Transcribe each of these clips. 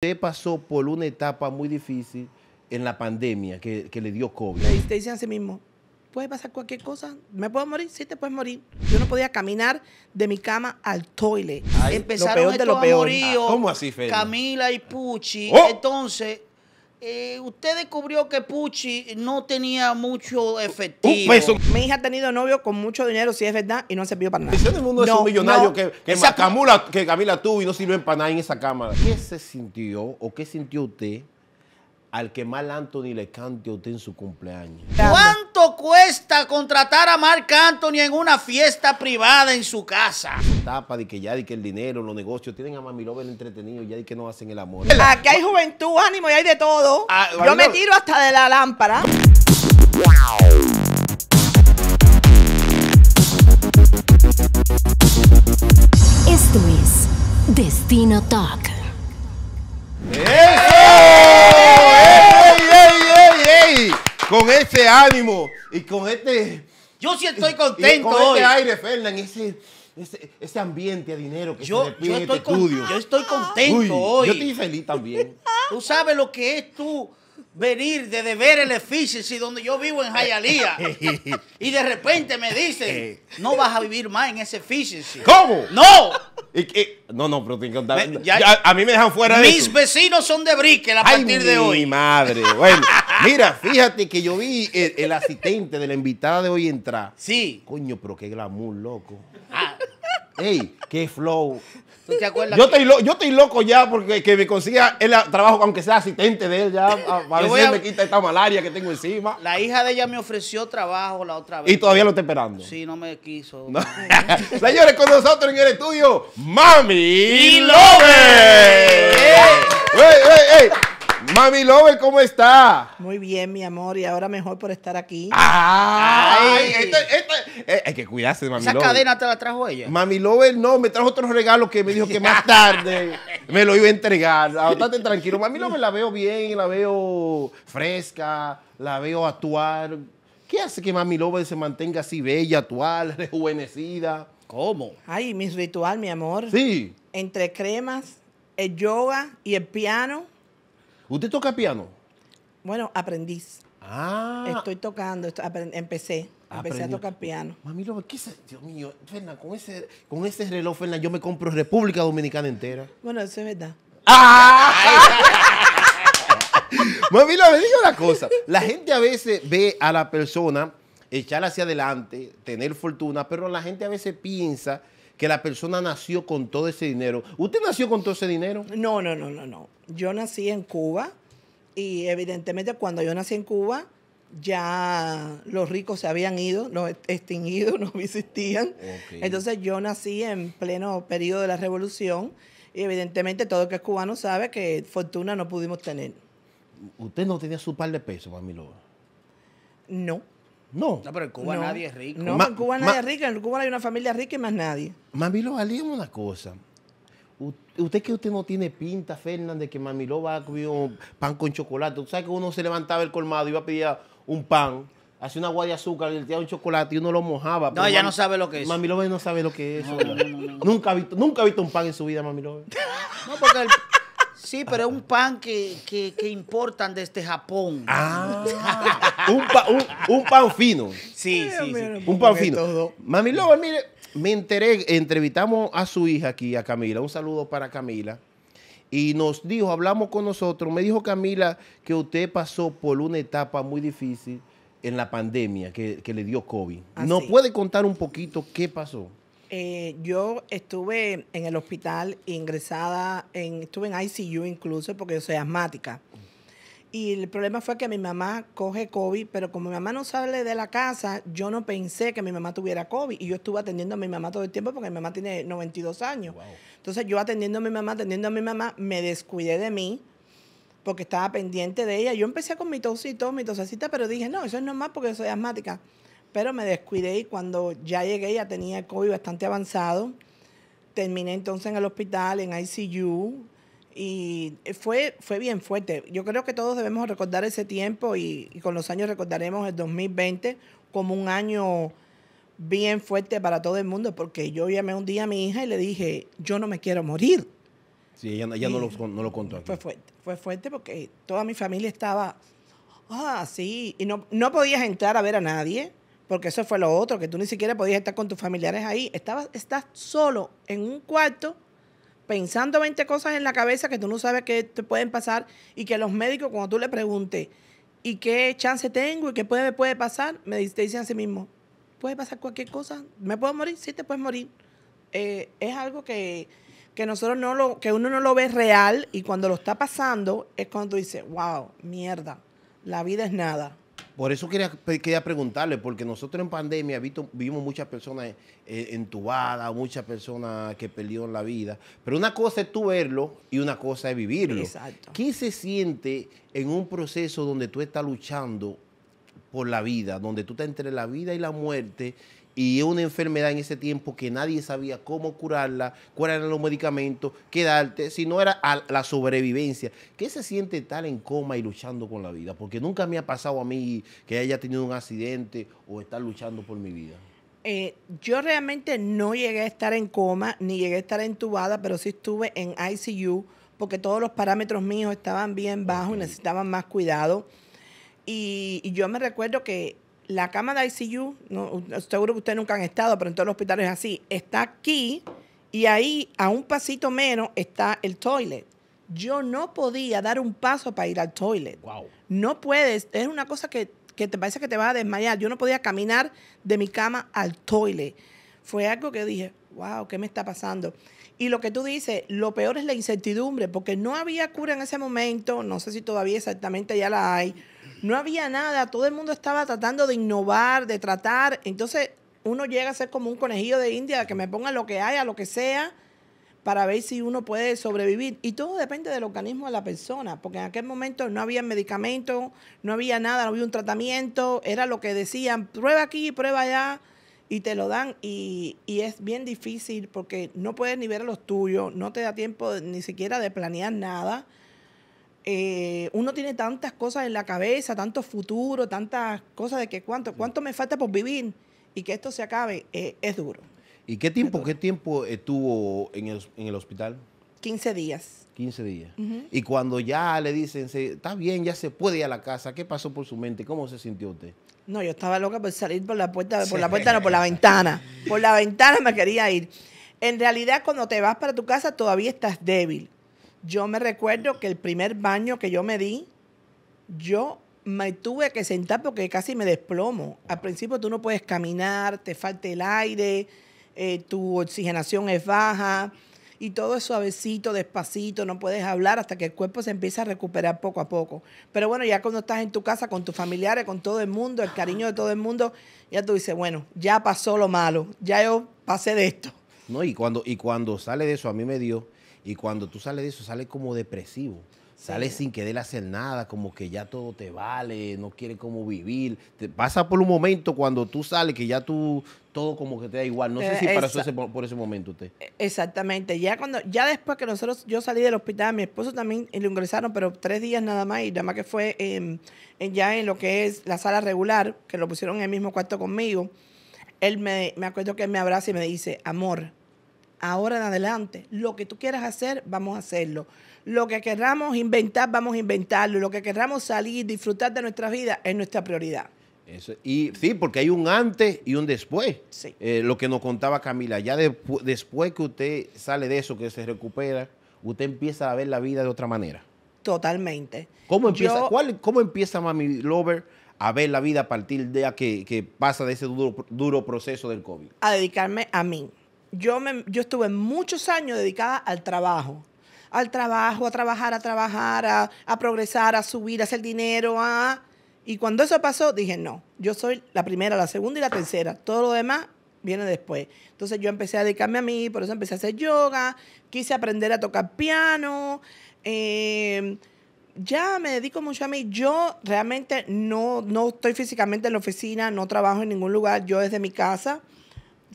Usted pasó por una etapa muy difícil en la pandemia que, le dio COVID. Te dicen a sí mismo, puede pasar cualquier cosa, me puedo morir, sí te puedes morir. Yo no podía caminar de mi cama al toile. Empezaron a peor de ¿Cómo así, Feli? Camila y Puchi. ¡Oh! Entonces, eh, usted descubrió que Puchi no tenía mucho efectivo. Mi hija ha tenido novio con mucho dinero, si es verdad, y no ha servido para nada. el mundo es un millonario que, que, acamula, que Camila tuvo y no sirve para nada en esa cámara. ¿Qué se sintió o qué sintió usted al que mal Anthony le cante a usted en su cumpleaños. ¿Cuánto cuesta contratar a Mark Anthony en una fiesta privada en su casa? Tapa de que ya de que el dinero, los negocios, tienen a Mami Lover entretenido, y ya de que no hacen el amor. Aquí hay juventud, ánimo y hay de todo. Ah, Yo me tiro hasta de la lámpara. Esto es Destino Talk. ¡Eh! con ese ánimo y con este. Yo sí estoy contento. con este hoy. este aire, Fernan, ese, ese, ese, ambiente de dinero que yo, se estoy este estudio. Yo estoy contento hoy. Yo estoy feliz también. Tú sabes lo que es tú venir de ver el efficiency donde yo vivo en Jayalía y de repente me dicen, eh. no vas a vivir más en ese efficiency. ¿Cómo? No. No, no, pero te encantaría. a mí me dejan fuera de Mis vecinos son de Brique a partir de hoy. mi madre. Bueno, mira, fíjate que yo vi el, asistente de la invitada de hoy entrar. Sí. Coño, pero qué glamour, loco. Ah. Ey, qué flow. Yo, estoy, loco ya porque que me consiga el trabajo, aunque sea asistente de él, ya a, me quita esta malaria que tengo encima. La hija de ella me ofreció trabajo la otra vez. Y todavía lo está esperando. Sí, no me quiso. Señores, con nosotros en el estudio, Mami y Love. ¡Ey, Mami Lover, ¿cómo está? Muy bien, mi amor, y ahora mejor por estar aquí. ¡Ay! Ay. Este, este, eh, hay que cuidarse, Mami Lover. ¿Esa cadena te la trajo ella? Mami Lover, no, me trajo otros regalos que me dijo que más tarde me lo iba a entregar. Ah, bastante tranquilo. Mami Lover la veo bien, la veo fresca, la veo actuar. ¿Qué hace que Mami Lover se mantenga así bella, actual, rejuvenecida? ¿Cómo? Ay, mis ritual, mi amor. Sí. Entre cremas, el yoga y el piano ¿Usted toca piano? Bueno, aprendiz. Ah. Estoy tocando, empecé. Empecé a tocar piano. Mami, lo, ¿qué es? Dios mío, Fernan, con ese, con ese reloj, Fernan, yo me compro República Dominicana entera. Bueno, eso es verdad. ¡Ah! Mami, lo, me digo una cosa. La gente a veces ve a la persona echar hacia adelante, tener fortuna, pero la gente a veces piensa que la persona nació con todo ese dinero. ¿Usted nació con todo ese dinero? No, no, no, no, no. Yo nací en Cuba y evidentemente cuando yo nací en Cuba ya los ricos se habían ido, no, extinguidos no existían. Entonces yo nací en pleno periodo de la revolución y evidentemente todo el que es cubano sabe que fortuna no pudimos tener. ¿Usted no tenía su par de pesos, mami Milo? No. No. No, pero en Cuba nadie es rico. No, en Cuba nadie es rico. En Cuba hay una familia rica y más nadie. Mami Mamilo, valía una cosa. Usted que usted no tiene pinta, de que Mami va a pan con chocolate. Tú sabes que uno se levantaba el colmado y iba a pedir un pan, hacía una agua de azúcar, y le tiraba un chocolate y uno lo mojaba. No, ella no sabe lo que es. Mamilo no sabe lo que es. Nunca ha visto, nunca un pan en su vida, Mami va? No, porque el, Sí, pero es un pan que, que, importan desde Japón. Ah. un, pan fino. Sí, sí, sí, Un pan fino. Mami Loba, mire, me enteré, entrevistamos a su hija aquí, a Camila. Un saludo para Camila. Y nos dijo, hablamos con nosotros, me dijo Camila que usted pasó por una etapa muy difícil en la pandemia que, le dio COVID. Ah, ¿Nos puede contar un poquito qué pasó? Eh, yo estuve en el hospital ingresada, en, estuve en ICU incluso porque yo soy asmática. Y el problema fue que mi mamá coge COVID, pero como mi mamá no sale de la casa, yo no pensé que mi mamá tuviera COVID. Y yo estuve atendiendo a mi mamá todo el tiempo porque mi mamá tiene 92 años. Entonces yo atendiendo a mi mamá, atendiendo a mi mamá, me descuidé de mí porque estaba pendiente de ella. Yo empecé con mi y mi tosacita pero dije, no, eso es normal porque yo soy asmática pero me descuidé y cuando ya llegué ya tenía el COVID bastante avanzado. Terminé entonces en el hospital, en ICU, y fue, fue bien fuerte. Yo creo que todos debemos recordar ese tiempo y, con los años recordaremos el 2020 como un año bien fuerte para todo el mundo, porque yo llamé un día a mi hija y le dije, yo no me quiero morir. Sí, ella, no, lo, contó Fue fuerte, fue fuerte porque toda mi familia estaba, ah, y no, no podías entrar a ver a nadie porque eso fue lo otro, que tú ni siquiera podías estar con tus familiares ahí. Estabas, estás solo en un cuarto pensando 20 cosas en la cabeza que tú no sabes que te pueden pasar y que los médicos cuando tú le preguntes y qué chance tengo y qué puede, puede pasar, me te dicen a sí mismo, puede pasar cualquier cosa, me puedo morir, sí te puedes morir. Eh, es algo que, que nosotros no lo, que uno no lo ve real y cuando lo está pasando es cuando tú dices, wow, mierda, la vida es nada. Por eso quería, preguntarle, porque nosotros en pandemia vimos muchas personas eh, eh, entubadas, muchas personas que perdieron la vida, pero una cosa es tú verlo y una cosa es vivirlo. Exacto. ¿Qué se siente en un proceso donde tú estás luchando por la vida, donde tú estás entre la vida y la muerte? y una enfermedad en ese tiempo que nadie sabía cómo curarla, cuáles eran los medicamentos, qué darte, si no era la sobrevivencia. ¿Qué se siente estar en coma y luchando con la vida? Porque nunca me ha pasado a mí que haya tenido un accidente o estar luchando por mi vida. Eh, yo realmente no llegué a estar en coma, ni llegué a estar entubada, pero sí estuve en ICU porque todos los parámetros míos estaban bien bajos y necesitaban más cuidado. y yo me recuerdo que la cama de ICU, no, seguro que ustedes nunca han estado, pero en todos los hospitales es así, está aquí y ahí a un pasito menos está el toilet. Yo no podía dar un paso para ir al toilet. Wow. No puedes, es una cosa que, te parece que te va a desmayar. Yo no podía caminar de mi cama al toilet. Fue algo que dije, wow, ¿qué me está pasando? Y lo que tú dices, lo peor es la incertidumbre, porque no había cura en ese momento, no sé si todavía exactamente ya la hay no había nada, todo el mundo estaba tratando de innovar, de tratar, entonces uno llega a ser como un conejillo de India, que me ponga lo que haya, lo que sea, para ver si uno puede sobrevivir. Y todo depende del organismo de la persona, porque en aquel momento no había medicamento, no había nada, no había un tratamiento, era lo que decían, prueba aquí, prueba allá, y te lo dan. Y, y es bien difícil porque no puedes ni ver los tuyos, no te da tiempo ni siquiera de planear nada. Eh, uno tiene tantas cosas en la cabeza, tanto futuro, tantas cosas de que cuánto, cuánto me falta por vivir y que esto se acabe, eh, es duro. ¿Y qué tiempo, qué tiempo estuvo en el, hospital? 15 días. 15 días. Y cuando ya le dicen, está bien, ya se puede ir a la casa, ¿qué pasó por su mente? ¿Cómo se sintió usted? No, yo estaba loca por salir por la puerta, por la puerta, no, por la ventana. Por la ventana me quería ir. En realidad, cuando te vas para tu casa, todavía estás débil. Yo me recuerdo que el primer baño que yo me di, yo me tuve que sentar porque casi me desplomo. Al principio tú no puedes caminar, te falta el aire, eh, tu oxigenación es baja y todo es suavecito, despacito, no puedes hablar hasta que el cuerpo se empieza a recuperar poco a poco. Pero bueno, ya cuando estás en tu casa con tus familiares, con todo el mundo, el cariño de todo el mundo, ya tú dices, bueno, ya pasó lo malo, ya yo pasé de esto. No, y cuando, y cuando sale de eso, a mí me dio y cuando tú sales de eso, sales como depresivo. Sale Sales sin querer hacer nada, como que ya todo te vale, no quiere como vivir. Te pasa por un momento cuando tú sales que ya tú todo como que te da igual. No sé si pasó por ese momento usted. E, exactamente. Ya cuando ya después que nosotros yo salí del hospital, mi esposo también lo ingresaron, pero tres días nada más y nada más que fue ya en lo que es la sala regular, que lo pusieron en el mismo cuarto conmigo. Él me, me acuerdo que me abraza y me dice, amor, ahora en adelante, lo que tú quieras hacer, vamos a hacerlo. Lo que queramos inventar, vamos a inventarlo. Lo que queramos salir, disfrutar de nuestra vida, es nuestra prioridad. Eso, y sí, porque hay un antes y un después. Eh, lo que nos contaba Camila, ya después que usted sale de eso, que se recupera, usted empieza a ver la vida de otra manera. Totalmente. ¿Cómo empieza, cuál, cómo Mami Lover a ver la vida a partir de a que, pasa de ese duro proceso del COVID? A dedicarme a mí yo, me, yo estuve muchos años dedicada al trabajo. Al trabajo, a trabajar, a trabajar, a, progresar, a subir, a hacer dinero, Y cuando eso pasó, dije, no, yo soy la primera, la segunda y la tercera. Todo lo demás viene después. Entonces yo empecé a dedicarme a mí, por eso empecé a hacer yoga, quise aprender a tocar piano. Em, ya me dedico mucho a mí. Yo realmente no estoy físicamente en la oficina, no trabajo en ningún lugar, yo desde mi casa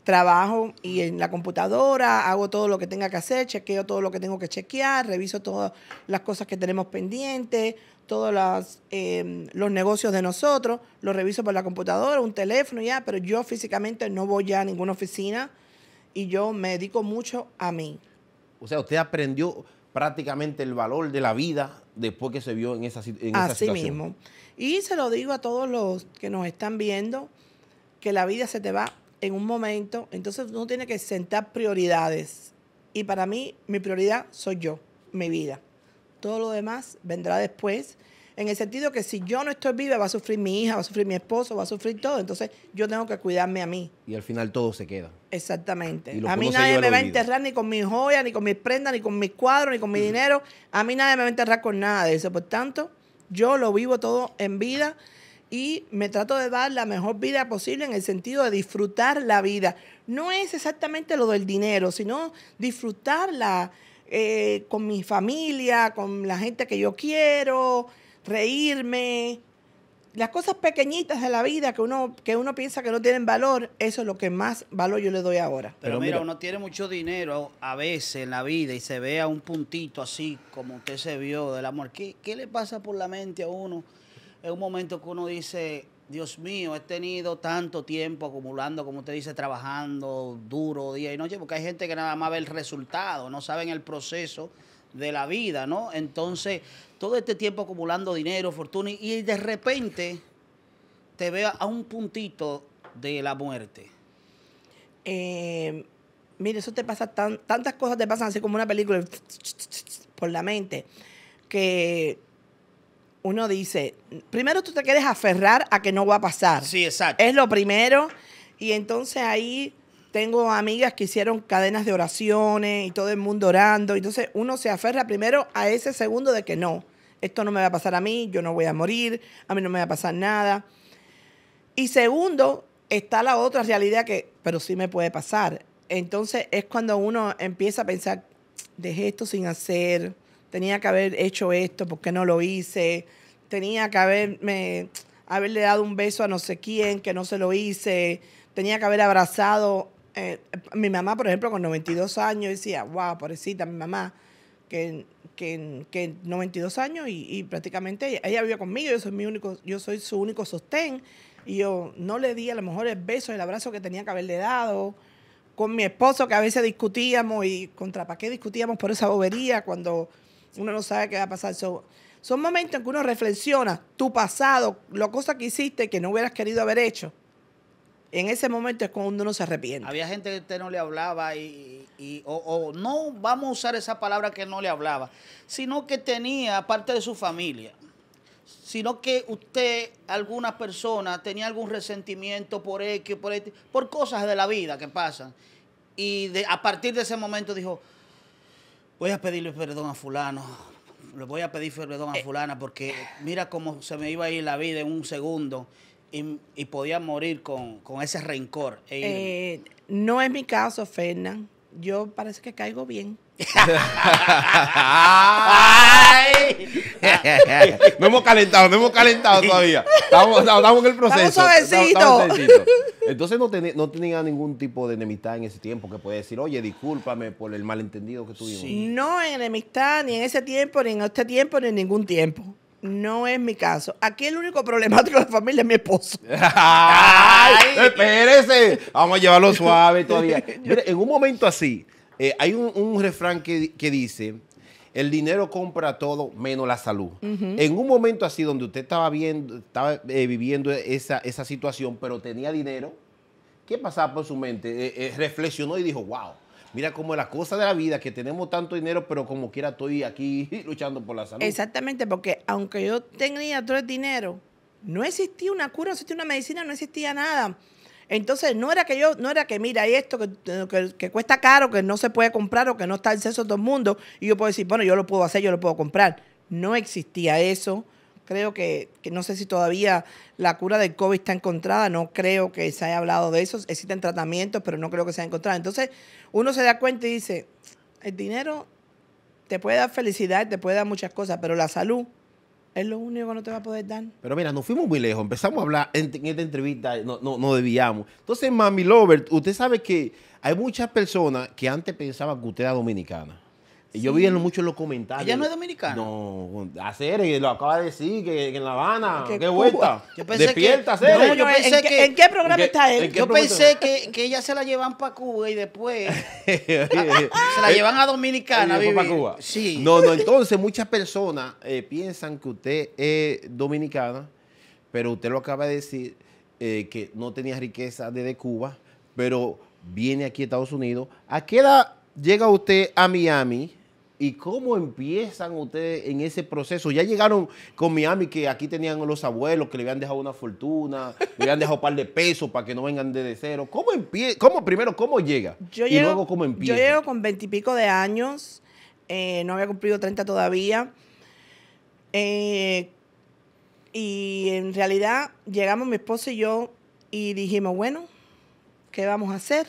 trabajo y en la computadora, hago todo lo que tenga que hacer, chequeo todo lo que tengo que chequear, reviso todas las cosas que tenemos pendientes, todos los, em, los negocios de nosotros, los reviso por la computadora, un teléfono ya, pero yo físicamente no voy a ninguna oficina y yo me dedico mucho a mí. O sea, usted aprendió prácticamente el valor de la vida después que se vio en esa, esa situación. Así mismo. Y se lo digo a todos los que nos están viendo, que la vida se te va en un momento, entonces uno tiene que sentar prioridades. Y para mí, mi prioridad soy yo, mi vida. Todo lo demás vendrá después. En el sentido que si yo no estoy viva, va a sufrir mi hija, va a sufrir mi esposo, va a sufrir todo. Entonces yo tengo que cuidarme a mí. Y al final todo se queda. Exactamente. A mí nadie me va a enterrar ni con mis joyas, ni con mis prendas, ni con mis cuadros, ni con mi mm. dinero. A mí nadie me va a enterrar con nada de eso. Por tanto, yo lo vivo todo en vida y me trato de dar la mejor vida posible en el sentido de disfrutar la vida. No es exactamente lo del dinero, sino disfrutarla eh, con mi familia, con la gente que yo quiero, reírme. Las cosas pequeñitas de la vida que uno, que uno piensa que no tienen valor, eso es lo que más valor yo le doy ahora. Pero, mira, uno tiene mucho dinero a veces en la vida y se ve a un puntito así, como usted se vio del amor. qué le pasa por la mente a uno? es un momento que uno dice, Dios mío, he tenido tanto tiempo acumulando, como usted dice, trabajando duro día y noche, porque hay gente que nada más ve el resultado, no saben el proceso de la vida, ¿no? Entonces, todo este tiempo acumulando dinero, fortuna, y de repente te veo a un puntito de la muerte. Em, mire, eso te pasa, tantas cosas te pasan así como una película por la mente, que uno dice, primero tú te quieres aferrar a que no va a pasar. Sí, exacto. Es lo primero. Y entonces ahí tengo amigas que hicieron cadenas de oraciones y todo el mundo orando. Entonces uno se aferra primero a ese segundo de que no, esto no me va a pasar a mí, yo no voy a morir, a mí no me va a pasar nada. Y segundo, está la otra realidad que, pero sí me puede pasar. Entonces es cuando uno empieza a pensar, de esto sin hacer, tenía que haber hecho esto, porque no lo hice? Tenía que haberme, haberle dado un beso a no sé quién, que no se lo hice. Tenía que haber abrazado. Eh, mi mamá, por ejemplo, con 92 años, decía, wow, pobrecita, mi mamá, que, que, 92 años y, prácticamente ella, ella, vivía conmigo, yo soy, mi único, yo soy su único sostén. Y yo no le di a lo mejor el beso, el abrazo que tenía que haberle dado con mi esposo que a veces discutíamos y contra para qué discutíamos por esa bobería cuando uno no sabe qué va a pasar. son momentos en que uno reflexiona tu pasado, la cosa que hiciste que no hubieras querido haber hecho. En ese momento es cuando uno se arrepiente. Había gente que usted no le hablaba y, o, no vamos a usar esa palabra que no le hablaba, sino que tenía parte de su familia, sino que usted, alguna persona, tenía algún resentimiento por X, por por cosas de la vida que pasan. Y a partir de ese momento dijo, voy a pedirle perdón a fulano, le voy a pedir perdón a eh. fulana porque mira cómo se me iba a ir la vida en un segundo y, podía morir con, ese rencor. E eh, no es mi caso, Fernán yo parece que caigo bien. no hemos calentado, no hemos calentado todavía. Estamos, en el proceso. Estamos Entonces no, no tenía ningún tipo de enemistad en ese tiempo que puede decir, oye, discúlpame por el malentendido que tuvimos. No enemistad, ni en ese tiempo, ni en este tiempo, ni en ningún tiempo. No es mi caso. Aquí el único problemático de la familia es mi esposo. ¡Ay! Espérese. Vamos a llevarlo suave todavía. en un momento así, eh, hay un, refrán que, que, dice: el dinero compra todo menos la salud. En un momento así, donde usted estaba, viendo, estaba eh, viviendo esa, esa, situación, pero tenía dinero, ¿qué pasaba por su mente? Eh, reflexionó y dijo: wow Mira como las cosas de la vida, que tenemos tanto dinero, pero como quiera estoy aquí luchando por la salud. Exactamente, porque aunque yo tenía todo el dinero, no existía una cura, no existía una medicina, no existía nada. Entonces, no era que yo, no era que mira, esto que, cuesta caro, que no se puede comprar o que no está acceso a todo el mundo, y yo puedo decir, bueno, yo lo puedo hacer, yo lo puedo comprar. No existía eso creo que, no sé si todavía la cura del COVID está encontrada, no creo que se haya hablado de eso, existen tratamientos, pero no creo que se haya encontrado. Entonces, uno se da cuenta y dice, el dinero te puede dar felicidad, te puede dar muchas cosas, pero la salud es lo único que no te va a poder dar. Pero mira, nos fuimos muy lejos, empezamos a hablar en, esta entrevista, no, no, no debíamos. Entonces, Mami Lover, usted sabe que hay muchas personas que antes pensaban que usted era dominicana y Yo vi mucho en los comentarios. ¿Ella no es dominicana? No, a Ceres, lo acaba de decir, que, en La Habana, qué, vuelta. Despierta, que, ¿en, qué programa está él? Yo pensé que, que ella se la llevan para Cuba y después se la llevan a Dominicana. para Cuba? Sí. No, no, entonces muchas personas eh, piensan que usted es dominicana, pero usted lo acaba de decir, eh, que no tenía riqueza desde Cuba, pero viene aquí a Estados Unidos. ¿A qué edad llega usted a Miami? ¿Y cómo empiezan ustedes en ese proceso? Ya llegaron con Miami, que aquí tenían los abuelos, que le habían dejado una fortuna, le habían dejado un par de pesos para que no vengan de cero. ¿Cómo empieza? ¿Cómo primero, cómo llega? Yo y llego, luego, ¿cómo Yo con veintipico de años, eh, no había cumplido 30 todavía. Eh, y en realidad llegamos mi esposo y yo y dijimos, bueno, ¿qué vamos a hacer?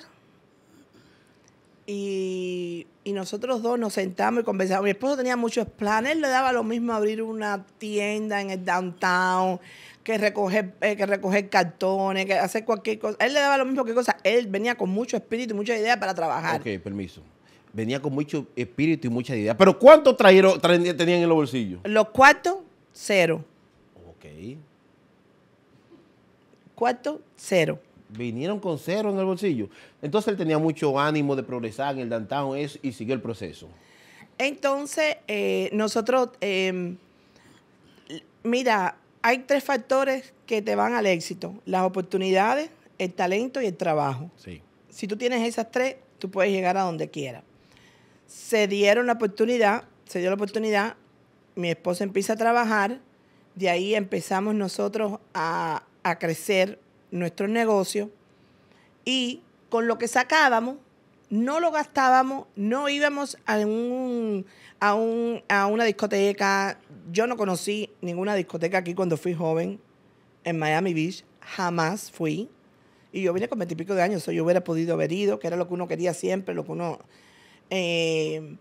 Y, nosotros dos nos sentamos y conversamos. Mi esposo tenía muchos planes, él le daba lo mismo abrir una tienda en el downtown, que recoger, eh, que recoger cartones, que hacer cualquier cosa. Él le daba lo mismo que cosa. Él venía con mucho espíritu y mucha idea para trabajar. Ok, permiso. Venía con mucho espíritu y mucha ideas. ¿Pero cuántos trajeron, tenían en los bolsillos? Los cuartos, cero. Ok. Cuarto, cero vinieron con cero en el bolsillo. Entonces él tenía mucho ánimo de progresar en el downtown y siguió el proceso. Entonces, eh, nosotros, em, mira, hay tres factores que te van al éxito, las oportunidades, el talento y el trabajo. Si tú tienes esas tres, tú puedes llegar a donde quieras. Se dieron la oportunidad, se dio la oportunidad, mi esposa empieza a trabajar, de ahí empezamos nosotros a, a crecer nuestros negocios y con lo que sacábamos no lo gastábamos, no íbamos a, a, a una discoteca. Yo no conocí ninguna discoteca aquí cuando fui joven en Miami Beach, jamás fui. Y yo vine con veintipico de años, o yo hubiera podido haber ido, que era lo que uno quería siempre, lo que uno... Eh,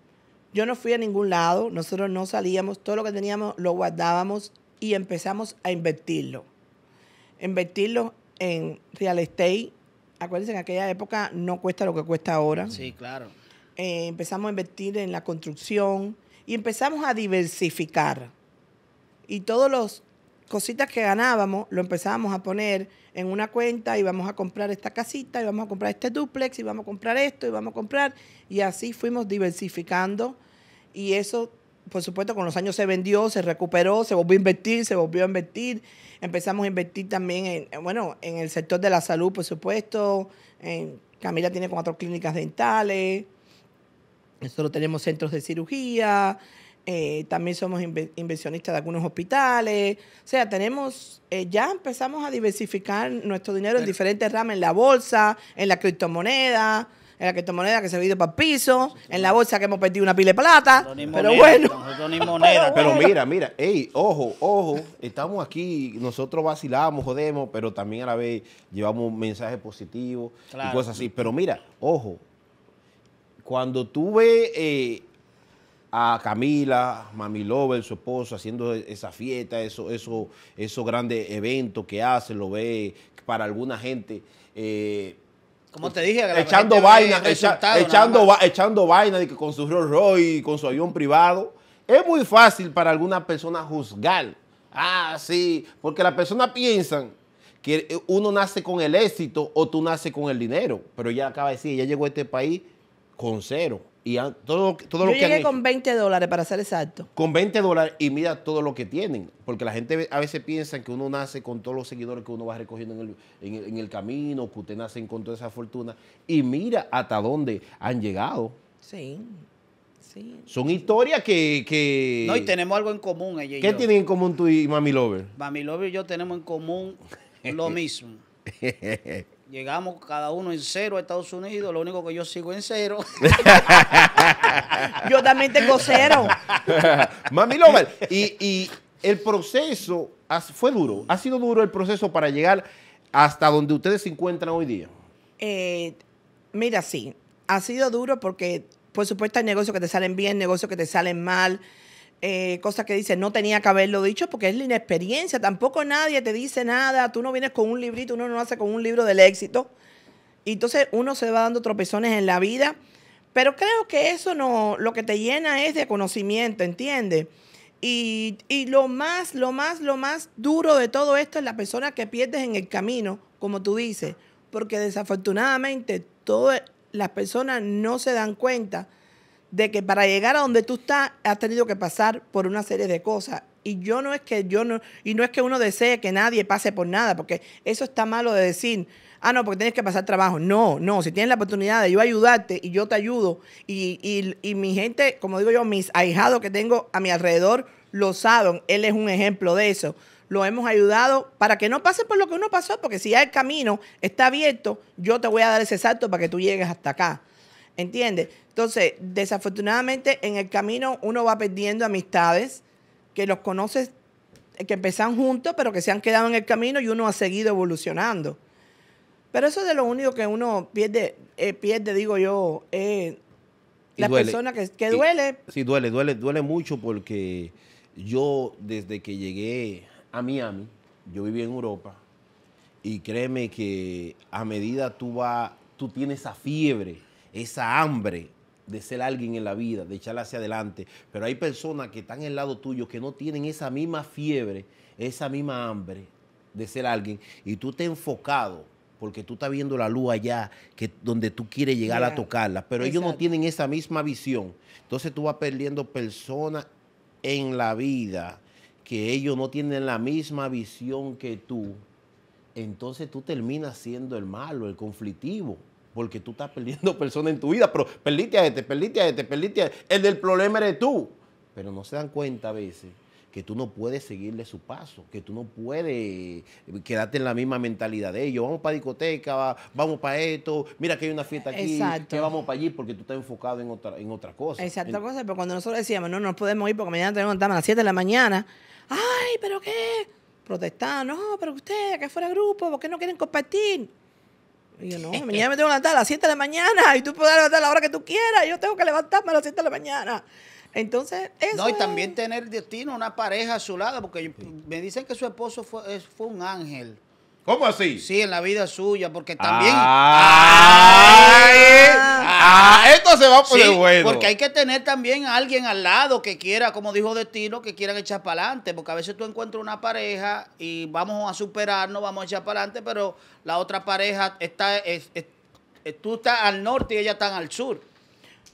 yo no fui a ningún lado, nosotros no salíamos, todo lo que teníamos lo guardábamos y empezamos a invertirlo. Invertirlo en real estate. Acuérdense, en aquella época no cuesta lo que cuesta ahora. Sí, claro. Eh, empezamos a invertir en la construcción y empezamos a diversificar. Y todos los cositas que ganábamos lo empezábamos a poner en una cuenta y vamos a comprar esta casita y vamos a comprar este duplex y vamos a comprar esto y vamos a comprar y así fuimos diversificando y eso por supuesto, con los años se vendió, se recuperó, se volvió a invertir, se volvió a invertir. Empezamos a invertir también en, bueno, en el sector de la salud, por supuesto. En, Camila tiene cuatro clínicas dentales. Nosotros tenemos centros de cirugía. Eh, también somos inversionistas de algunos hospitales. O sea, tenemos, eh, ya empezamos a diversificar nuestro dinero en diferentes ramas, en la bolsa, en la criptomoneda en la criptomoneda que se ha ido para el piso, en la bolsa que hemos perdido una pila de plata. Pero bueno. Pero mira, mira, ey, ojo, ojo, estamos aquí, nosotros vacilamos, jodemos, pero también a la vez llevamos mensajes positivos y cosas así. Pero mira, ojo, cuando tú ves eh, a Camila, Mami Lover, su esposo, haciendo esa fiesta, esos eso, eso grandes eventos que hace, lo ve para alguna gente. Eh, como te dije, echando vaina echando, va, echando que con su Rolls Royce, con su avión privado. Es muy fácil para alguna persona juzgar. Ah, sí, porque las personas piensan que eh, uno nace con el éxito o tú nace con el dinero. Pero ya acaba de decir, ella llegó a este país con cero. Y todo, todo lo que llegué con 20 dólares, para ser exacto. Con 20 dólares y mira todo lo que tienen. Porque la gente a veces piensa que uno nace con todos los seguidores que uno va recogiendo en el, en el, camino, que usted nace con toda esa fortuna. Y mira hasta dónde han llegado. Sí. Son historias que, que, No, y tenemos algo en común ella ¿Qué tienen en común tú y Mami Lover? Mami Lover y yo tenemos en común lo mismo. Llegamos cada uno en cero a Estados Unidos. Lo único que yo sigo en cero. yo también tengo cero. Mami Lover, y, el proceso fue duro. ¿Ha sido duro el proceso para llegar hasta donde ustedes se encuentran hoy día? Eh, mira, sí. Ha sido duro porque, por supuesto, hay negocios que te salen bien, negocios que te salen mal. Eh, cosas que dice, no tenía que haberlo dicho porque es la inexperiencia, tampoco nadie te dice nada, tú no vienes con un librito, uno no hace con un libro del éxito. Y entonces uno se va dando tropezones en la vida, pero creo que eso no, lo que te llena es de conocimiento, ¿entiendes? Y, y lo más, lo más, lo más duro de todo esto es la persona que pierdes en el camino, como tú dices, porque desafortunadamente todas las personas no se dan cuenta de que para llegar a donde tú estás has tenido que pasar por una serie de cosas. Y yo no es que yo no, y no es que uno desee que nadie pase por nada, porque eso está malo de decir, ah, no, porque tienes que pasar trabajo. No, no, si tienes la oportunidad de yo ayudarte y yo te ayudo, y, y, y mi gente, como digo yo, mis ahijados que tengo a mi alrededor lo saben, él es un ejemplo de eso. Lo hemos ayudado para que no pase por lo que uno pasó, porque si ya el camino está abierto, yo te voy a dar ese salto para que tú llegues hasta acá. ¿Entiendes? Entonces, desafortunadamente en el camino uno va perdiendo amistades que los conoces, que empezan juntos, pero que se han quedado en el camino y uno ha seguido evolucionando. Pero eso es de lo único que uno pierde, eh, pierde digo yo, la persona que, que duele. sí, duele, duele, duele mucho porque yo desde que llegué a Miami, yo viví en Europa y créeme que a medida tú vas, tú tienes esa fiebre esa hambre de ser alguien en la vida, de echarla hacia adelante. Pero hay personas que están al lado tuyo que no tienen esa misma fiebre, esa misma hambre de ser alguien. Y tú te enfocado porque tú estás viendo la luz allá, que donde tú quieres llegar a tocarla, pero ellos no tienen esa misma visión. Entonces tú vas perdiendo personas en la vida que ellos no tienen la misma visión que tú. Entonces tú terminas siendo el malo, el conflictivo porque tú estás perdiendo personas en tu vida, pero perdiste a este, perdiste a este, perdiste a este. El del problema eres tú. Pero no se dan cuenta a veces que tú no puedes seguirle su paso, que tú no puedes eh, quedarte en la misma mentalidad de ellos. Vamos para discoteca, vamos para esto, mira que hay una fiesta aquí, que vamos para allí, porque tú estás enfocado en otra, en otra cosa. Exacto, pero cuando nosotros decíamos, no, no nos podemos ir porque mañana tenemos que a las 7 de la mañana, ay, pero qué, protestar, no, pero ustedes, que fuera grupo, porque no quieren compartir? Y yo, no, mañana me tengo que levantar a las 7 de la mañana y tú puedes levantar a la hora que tú quieras. Yo tengo que levantarme a las 7 de la mañana. Entonces, eso. No, y también tener destino, una pareja a su lado, porque me dicen que su esposo fue, fue un ángel. ¿Cómo así? Sí, en la vida suya, porque también. Ah. ¡Ah! Esto se va por sí, bueno. Porque hay que tener también a alguien al lado que quiera, como dijo Destino, que quieran echar para adelante. Porque a veces tú encuentras una pareja y vamos a superarnos, vamos a echar para adelante, pero la otra pareja está. tú estás al norte y ella está al sur.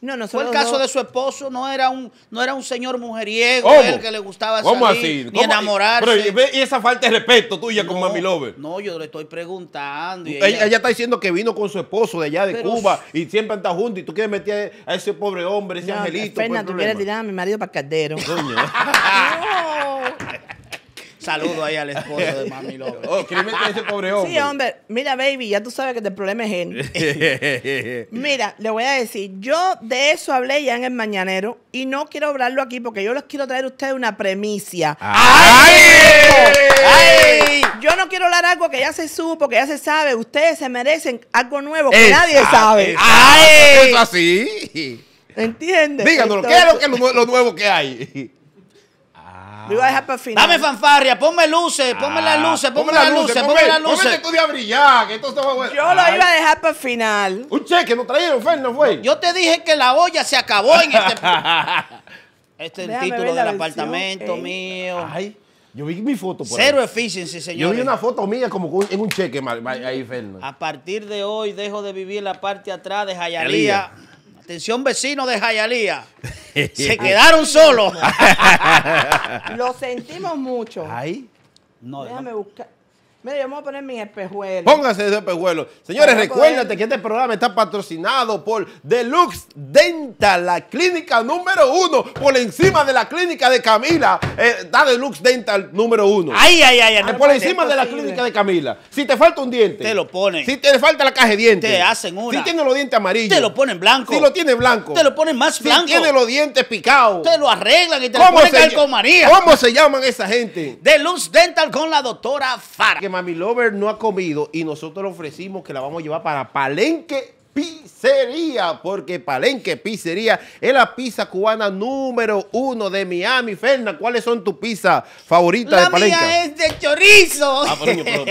No, Fue el caso de su esposo, no era un, no era un señor mujeriego, que le gustaba ¿Cómo salir, así? ni enamorarse. Pero, y esa falta de respeto tuya con Mami Lover. No, yo le estoy preguntando. ella, está diciendo que vino con su esposo de allá de Cuba y siempre están juntos y tú quieres meter a ese pobre hombre, ese angelito. Pues, Fernando, tú quieres tirar a mi marido para caldero. Coño. no. Saludo ahí al esposo de Mami López. Oh, créeme ese pobre hombre. Sí, hombre. Mira, baby, ya tú sabes que el problema es él. Mira, le voy a decir, yo de eso hablé ya en el mañanero y no quiero hablarlo aquí porque yo les quiero traer a ustedes una premicia. ¡Ay! ¡Ay! Yo no quiero hablar algo que ya se supo, que ya se sabe. Ustedes se merecen algo nuevo que nadie sabe. ¡Ay! ¿Es así. ¿Entiendes? Díganos, ¿qué es lo, lo nuevo que hay? Lo iba a dejar para el final. Dame fanfarria, ponme luces, ponme las ah, luces, ponme las luces, ponme las luces. Ponme estudia a brillar, que esto está bueno. Yo lo iba a dejar para el final. Un cheque, nos trajeron, Fer, no fue. Yo te dije que la olla se acabó en este. este es el título del apartamento mío. Ay. Yo vi mi foto por Cero eficiencia, efficiency, señor. Yo vi una foto mía como en un cheque ahí, Fernando. A partir de hoy dejo de vivir la parte atrás de Jayalía. Atención vecino de Jayalía. Se quedaron solos. Lo sentimos mucho. Ahí. No, Déjame buscar. Mira, yo me voy a poner mis espejuelos. Póngase ese espejuelo. Señores, recuérdate que este programa está patrocinado por Deluxe Dental, la clínica número uno, por encima de la clínica de Camila. Eh, da Deluxe Dental número uno. Ay, ay, ay. ay. Eh, por encima de la clínica de Camila. Si te falta un diente. Te lo ponen. Si te falta la caja de dientes. Te hacen una. Si tiene los dientes amarillos. Te lo ponen blanco. Si lo tiene blanco. Te lo ponen más blanco. Si tiene los dientes picados. Te lo arreglan y te lo ponen calcomanía. ¿Cómo se llaman esa gente? Deluxe Dental con la doctora Far. Mami Lover no ha comido y nosotros le ofrecimos que la vamos a llevar para Palenque Pizzería, porque Palenque Pizzería es la pizza cubana número uno de Miami. Ferna, ¿cuáles son tus pizzas favoritas de Palenque? La mía es de chorizo. Ah, pero,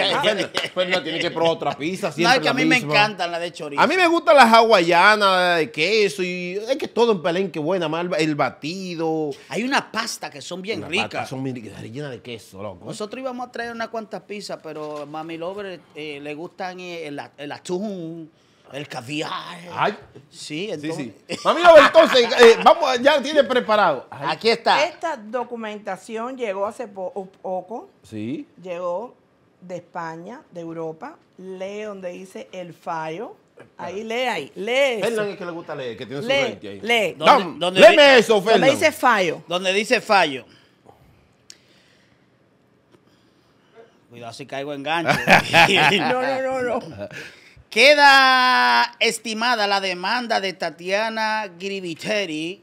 tiene que probar otra pizza siempre que a mí me encantan las de chorizo. A mí me gustan las hawaianas, de queso y es que todo en Palenque buena, mal el batido. Hay una pasta que son bien ricas. Son llenas de queso, loco. Nosotros íbamos a traer unas cuantas pizzas, pero Mami Lover eh, le gustan eh, el, el atún el caviar. Ay. Sí, entonces. Sí, sí. Mami, entonces, eh, vamos, ya tiene preparado. Aquí está. Esta documentación llegó hace poco. Sí. Llegó de España, de Europa. Lee donde dice el fallo. Ahí lee ahí, lee. Fernan es que le gusta leer, que tiene lee, su mente ahí. Lee. ¿Dónde, eso, Fernan. Donde dice fallo. Donde dice fallo. Cuidado si caigo en gancho. no, no, no, no. Queda estimada la demanda de Tatiana Griviteri,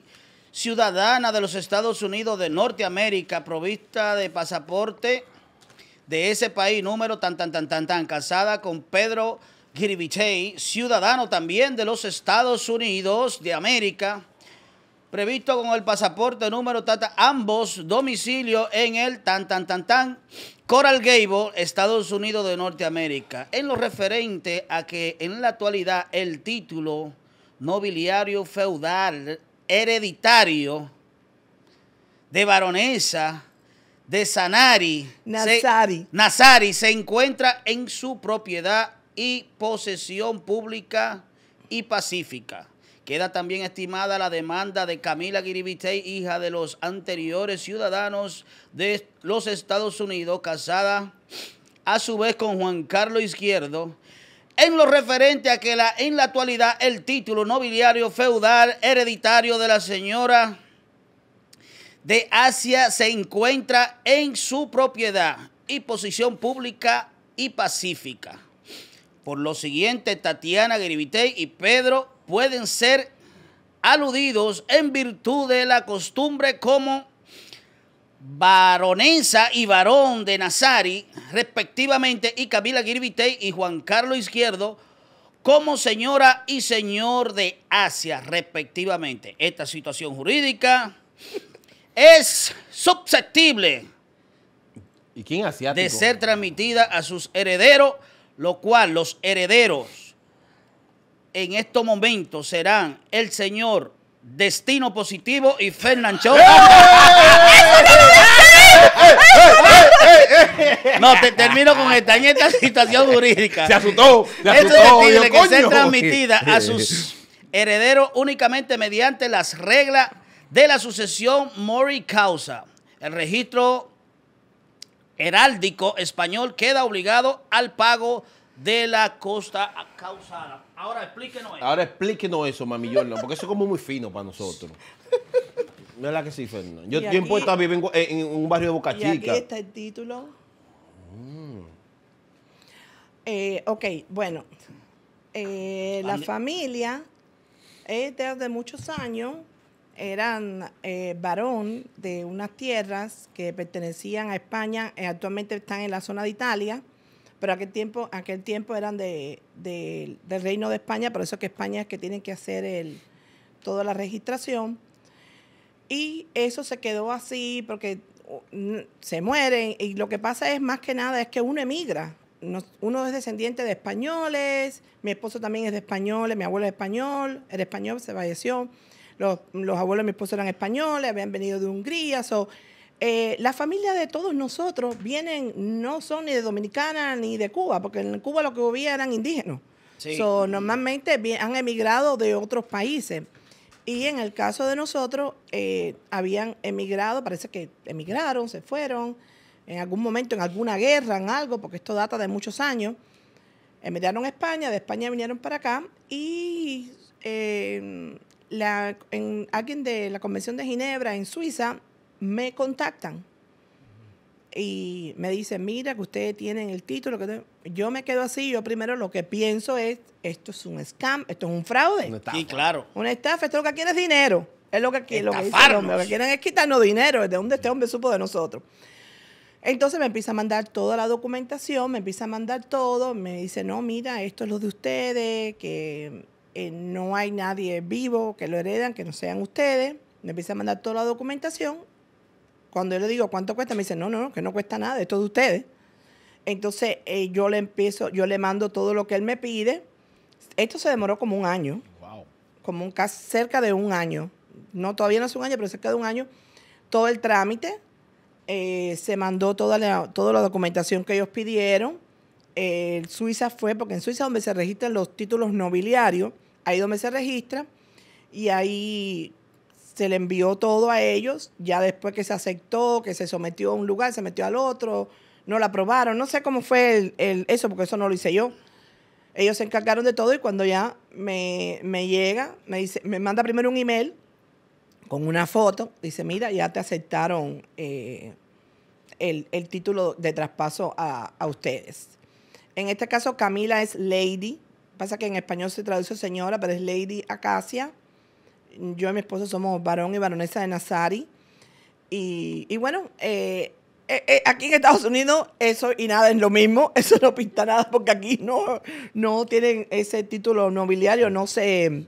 ciudadana de los Estados Unidos de Norteamérica, provista de pasaporte de ese país, número tan, tan, tan, tan, tan, casada con Pedro Griviteri, ciudadano también de los Estados Unidos de América, previsto con el pasaporte número tata, ambos domicilios en el tan, tan, tan, tan Coral Gable, Estados Unidos de Norteamérica, en lo referente a que en la actualidad el título nobiliario feudal hereditario de baronesa de Sanari Nazari. Nazari se encuentra en su propiedad y posesión pública y pacífica. Queda también estimada la demanda de Camila Guiribitey, hija de los anteriores ciudadanos de los Estados Unidos, casada a su vez con Juan Carlos Izquierdo, en lo referente a que en la actualidad el título nobiliario feudal hereditario de la señora de Asia se encuentra en su propiedad y posición pública y pacífica. Por lo siguiente, Tatiana Giribitey y Pedro pueden ser aludidos en virtud de la costumbre como baronesa y varón de Nazari, respectivamente, y Camila Girvitey y Juan Carlos Izquierdo como señora y señor de Asia, respectivamente. Esta situación jurídica es susceptible de ser transmitida a sus herederos, lo cual los herederos en estos momentos serán el señor Destino Positivo y Fernán ¡Eso ¡Eh! No, te termino con esta. En esta situación jurídica. Se asustó. Se es que ser transmitida a sus herederos únicamente mediante las reglas de la sucesión Mori Causa. El registro heráldico español queda obligado al pago de la costa causada Ahora explíquenos eso. Ahora explíquenos eso, mami porque eso es como muy fino para nosotros. ¿Verdad que sí, Fernando? Yo, yo en Puerto eh, vivo en, un barrio de Boca Chica. Y aquí está el título. Mm. Eh, ok, bueno. Eh, la familia eh, desde muchos años eran varón de unas tierras que pertenecían a España, actualmente están en la zona de Italia, pero aquel tiempo, aquel tiempo eran del Reino de España, por eso que España es que tienen que hacer el, toda la registración. Y eso se quedó así porque uh, se mueren y lo que pasa es más que nada es que uno emigra. Uno es descendiente de españoles, mi esposo también es de españoles, mi abuelo es español, el español, se falleció. Los, abuelos de mi esposo eran españoles, habían venido de Hungría, so, las eh, la familia de todos nosotros vienen, no son ni de Dominicana ni de Cuba, porque en Cuba lo que había eran indígenas. normalmente han emigrado de otros países. Y en el caso de nosotros, eh, habían emigrado, parece que emigraron, se fueron, en algún momento, en alguna guerra, en algo, porque esto data de muchos años. Emigraron a España, de España vinieron para acá y eh, la, en, alguien de la Convención de Ginebra en Suiza me contactan y me dicen, mira que ustedes tienen el título. que Yo me quedo así, yo primero lo que pienso es, esto es un scam, esto es un fraude. Una estafa. claro. Una estafa, esto lo que quiere es dinero. Es lo que, lo lo que quieren es quitarnos dinero, de donde este hombre supo de nosotros. Entonces me empieza a mandar toda la documentación, me empieza a mandar todo, me dice, no, mira, esto es lo de ustedes, que eh, no hay nadie vivo que lo heredan, que no sean ustedes. Me empieza a mandar toda la documentación cuando yo le digo, ¿cuánto cuesta? Me dice, no, no, no, que no cuesta nada, esto de ustedes. Entonces eh, yo le empiezo, yo le mando todo lo que él me pide. Esto se demoró como un año. Como un, cerca de un año. No, todavía no es un año, pero cerca de un año. Todo el trámite. Eh, se mandó toda la, toda la documentación que ellos pidieron. Eh, Suiza fue, porque en Suiza es donde se registran los títulos nobiliarios, ahí donde se registra, y ahí se le envió todo a ellos, ya después que se aceptó, que se sometió a un lugar, se metió al otro, no la aprobaron, no sé cómo fue eso, porque eso no lo hice yo. Ellos se encargaron de todo y cuando ya me, llega, me, dice, me manda primero un email con una foto, dice, mira, ya te aceptaron eh, el, título de traspaso a, a, ustedes. En este caso, Camila es Lady, pasa que en español se traduce señora, pero es Lady Acacia yo y mi esposo somos varón y baronesa de Nazari. Y, bueno, eh, eh, eh, aquí en Estados Unidos eso y nada es lo mismo, eso no pinta nada porque aquí no, no tienen ese título nobiliario, no se...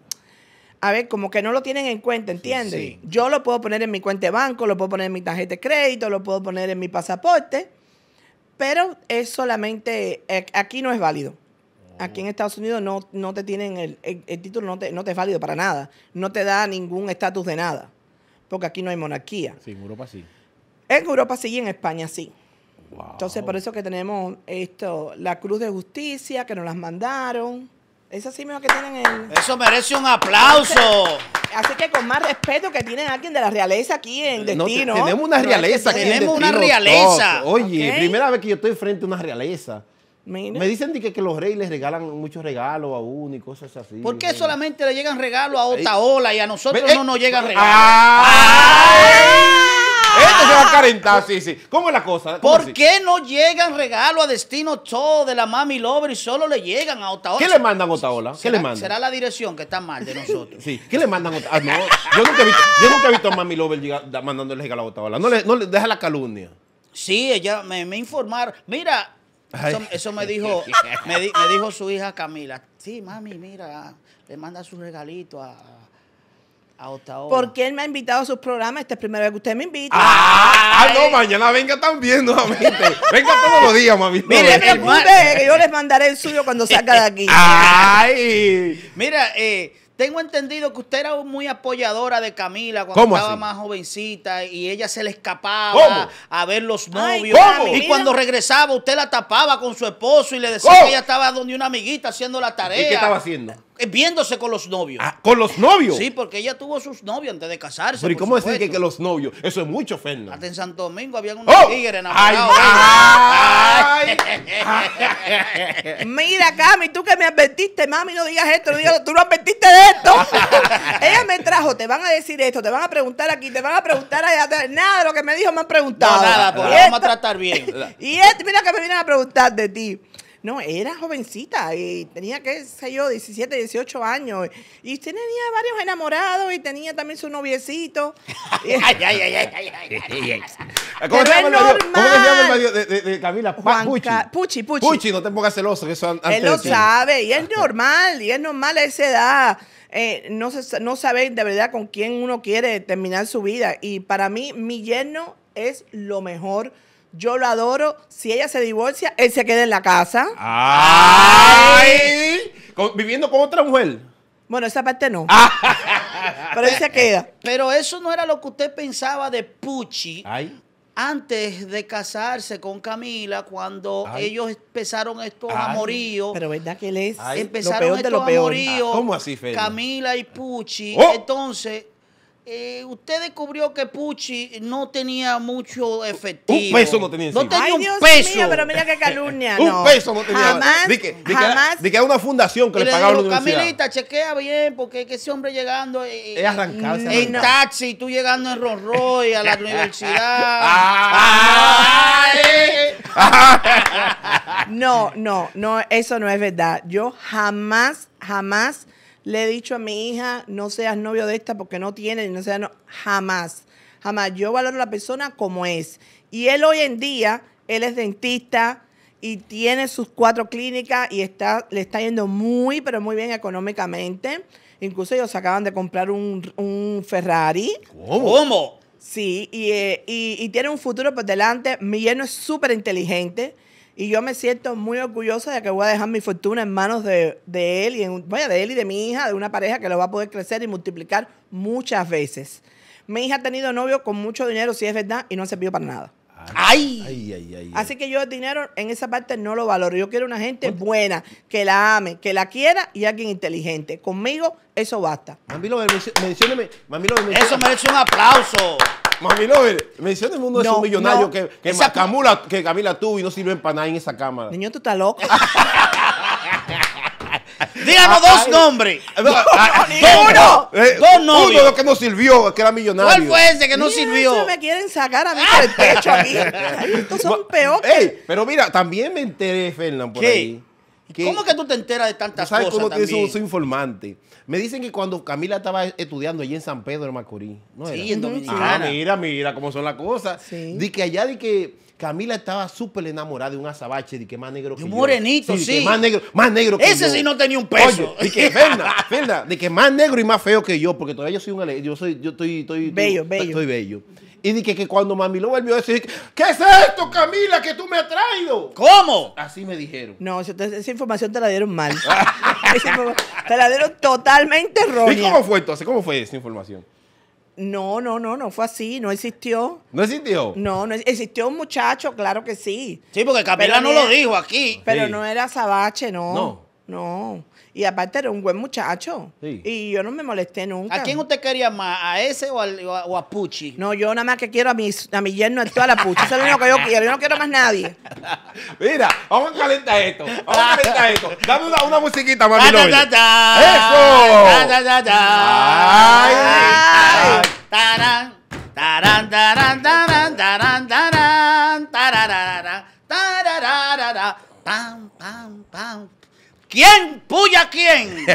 A ver, como que no lo tienen en cuenta, ¿entiendes? Yo lo puedo poner en mi cuenta de banco, lo puedo poner en mi tarjeta de crédito, lo puedo poner en mi pasaporte, pero es solamente, aquí no es válido. Aquí en Estados Unidos no, no te tienen el, título, no te, no te es válido para nada. No te da ningún estatus de nada. Porque aquí no hay monarquía. Sí, en Europa sí. En Europa sí y en España sí. Entonces, por eso que tenemos esto, la Cruz de Justicia, que nos las mandaron. Esa sí mismo que tienen el... Eso merece un aplauso. Así que con más respeto que tienen alguien de la realeza aquí en Destino. tenemos una realeza aquí Tenemos una realeza. Oye, primera vez que yo estoy frente a una realeza. Me dicen que, que los reyes les regalan muchos regalos a uno y cosas así. ¿Por qué solamente le llegan regalos a Otaola y a nosotros no nos llegan regalos? Ah, Esto se va a ah. calentar, sí, sí. ¿Cómo es la cosa? ¿Por qué no llegan regalos a Destino todo de la Mami Lover y solo le llegan a Otaola? ¿Qué le mandan a Otaola? ¿Qué le mandan? Será la dirección que está mal de nosotros. sí, ¿qué le mandan a Otaola? Ah, no. yo, nunca he visto, a Mami Lover mandándole regalos a Otaola. No le, no le deja la calumnia. Sí, ella me, me informaron. Mira, eso, me dijo me, dijo su hija Camila. Sí, mami, mira, le manda su regalito a, a ¿Por Porque él me ha invitado a sus programas. Esta es la primera vez que usted me invita. Ah, ah no, mañana venga también nuevamente. Venga todos los días, mami. Mire, me que yo les mandaré el suyo cuando salga de aquí. Ay. Mira, eh. Tengo entendido que usted era muy apoyadora de Camila cuando estaba más jovencita y ella se le escapaba a ver los novios. Y cuando regresaba, usted la tapaba con su esposo y le decía que ella estaba donde una amiguita haciendo la tarea. ¿Y qué estaba haciendo? Eh, viéndose con los novios. Ah, ¿Con los novios? Sí, porque ella tuvo sus novios antes de casarse. Pero ¿y cómo decir que, que, los novios? Eso es mucho, Fernando. Hasta en Santo Domingo había unos ¡Oh! tigres Mira, Cami, tú que me advertiste, mami, no digas esto, tú no advertiste de esto. ella me trajo, te van a decir esto, te van a preguntar aquí, te van a preguntar allá. Nada de lo que me dijo me han preguntado. No, nada, pues, vamos a tratar bien. y mira que me vienen a preguntar de ti. No, era jovencita y tenía, qué sé yo, 17, 18 años. Y tenía varios enamorados y tenía también su noviecito. ay, ay, ay, ¿Cómo, se llama de, Camila? Puchi. Puchi, Puchi. Puchi, no te pongas celoso. Eso él lo sabe y es ah, normal, y es normal a esa edad. Eh, no, se, de verdad con quién uno quiere terminar su vida. Y para mí, mi yerno es lo mejor yo lo adoro. Si ella se divorcia, él se queda en la casa. ¡Ay! viviendo con otra mujer. Bueno, esa parte no. Ah. pero él se queda. Pero eso no era lo que usted pensaba de Pucci. Ay. Antes de casarse con Camila, cuando ellos empezaron estos a amoríos. Pero verdad que él es empezaron lo peor de peor. Ah, ¿Cómo así, Fede? Camila y Pucci. Oh. Entonces, eh, usted descubrió que Puchi no tenía mucho efectivo. Un peso no tenía. No tenía Ay, un Dios peso. Mío, pero mira qué calumnia. un peso no tenía. Jamás. De jamás. una fundación que le, pagaba la universidad. Camilita, chequea bien, porque ese hombre llegando. Eh, en, taxi, tú llegando en Rolls a la universidad. Ah, no, no, no, eso no es verdad. Yo jamás, jamás le he dicho a mi hija, no seas novio de esta porque no tiene, no sea, no, jamás, jamás. Yo valoro a la persona como es. Y él hoy en día, él es dentista y tiene sus cuatro clínicas y está, le está yendo muy, pero muy bien económicamente. Incluso ellos acaban de comprar un, Ferrari. ¿Cómo? Sí, y, eh, y, y, tiene un futuro por delante. Mi yerno es súper inteligente y yo me siento muy orgullosa de que voy a dejar mi fortuna en manos de, él y en, de él y de mi hija, de una pareja que lo va a poder crecer y multiplicar muchas veces. Mi hija ha tenido novio con mucho dinero, si es verdad, y no se servido para nada. Ay. Ay, ay, Así que yo el dinero en esa parte no lo valoro. Yo quiero una gente buena, que la ame, que la quiera y alguien inteligente. Conmigo eso basta. Mami Lover, mencióneme. Mami Eso merece un aplauso. Mami Lover, menciona el mundo de esos millonarios que, que, esa... que Camila tuvo y no sirven para nada en esa cámara. Niño, tú estás loco. Díganos ah, dos nombres. Eh, ah, ¡Uno! Eh, dos nombres. Uno de los que nos sirvió, que era millonario. ¿Cuál fue ese que no sirvió? me quieren sacar a mí pecho a mí. Estos son peores. pero mira, también me enteré, Fernán, por ¿Qué? ahí. ¿Cómo que tú te enteras de tantas cosas? ¿Sabes cómo te hizo informante? Me dicen que cuando Camila estaba estudiando allí en San Pedro de Macorís. sí, en Dominicana. Ah, mira, mira cómo son las cosas. Sí. Di que allá, de que Camila estaba súper enamorada de un azabache, de que más negro que un morenito, sí. Que más negro, más negro que Ese sí no tenía un peso. Oye, de que, de que más negro y más feo que yo, porque todavía yo soy un yo soy, yo estoy, estoy bello, bello. bello. Y dije que, cuando Mami lo volvió a decir, ¿qué es esto, Camila, que tú me has traído? ¿Cómo? Así me dijeron. No, esa, información te la dieron mal. te la dieron totalmente roja. ¿Y cómo fue entonces? ¿Cómo fue esa información? No, no, no, no fue así, no existió. ¿No existió? No, no existió un muchacho, claro que sí. Sí, porque Camila no lo dijo aquí. Pero no era Sabache, no. No. No. Y aparte era un buen muchacho. Sí. Y yo no me molesté nunca. ¿A quién usted quería más? ¿A ese o, a, No, yo nada más que quiero a mi, a mi yerno actual, a Puchi. Eso es lo único que yo quiero. Yo no quiero más nadie. Mira, vamos a calentar esto. Vamos a calentar esto. Dame una, una musiquita, mami. Ta, ¡Eso! ¡Ay! ay. Tarán, tarán, tarán, tarán, tarán, tarán, pam, pam, pam. ¿Quién puya quién?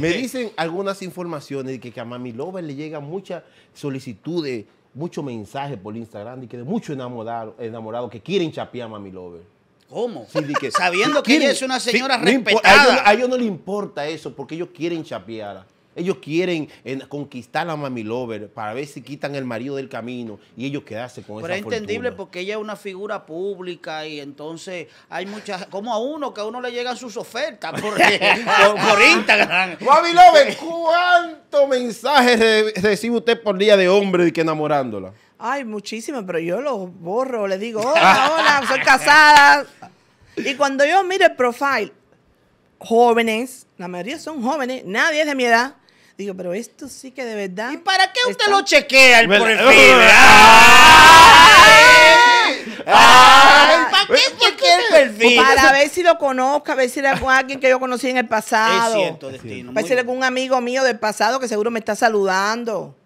Me dicen algunas informaciones de que, a Mami Lover le llegan muchas solicitudes Muchos mensajes por Instagram y que de mucho enamorado, enamorado que quieren chapear a Mami Lover. ¿Cómo? Sabiendo que ella es una señora respetada. a, ellos, no les importa eso porque ellos quieren chapearla. Ellos quieren conquistar a Mami Lover para ver si quitan el marido del camino y ellos quedarse con Pero es entendible porque ella es una figura pública y entonces hay muchas, como a uno, que a uno le llegan sus ofertas por, por, Instagram. Mami Lover, ¿cuántos mensajes recibe usted por día de hombre de que enamorándola? Ay, muchísimas, pero yo los borro, les digo, hola, hola, soy casada. Y cuando yo miro el profile, jóvenes, la mayoría son jóvenes, nadie es de mi edad. Digo, pero esto sí que de verdad. ¿Y para qué usted lo chequea eh, el perfil? ¿Para qué chequea el perfil? Para ver si lo conozca, a ver si era con alguien que yo conocí en el pasado. Es cierto, destino. Para ser con un amigo mío del pasado que seguro me está saludando.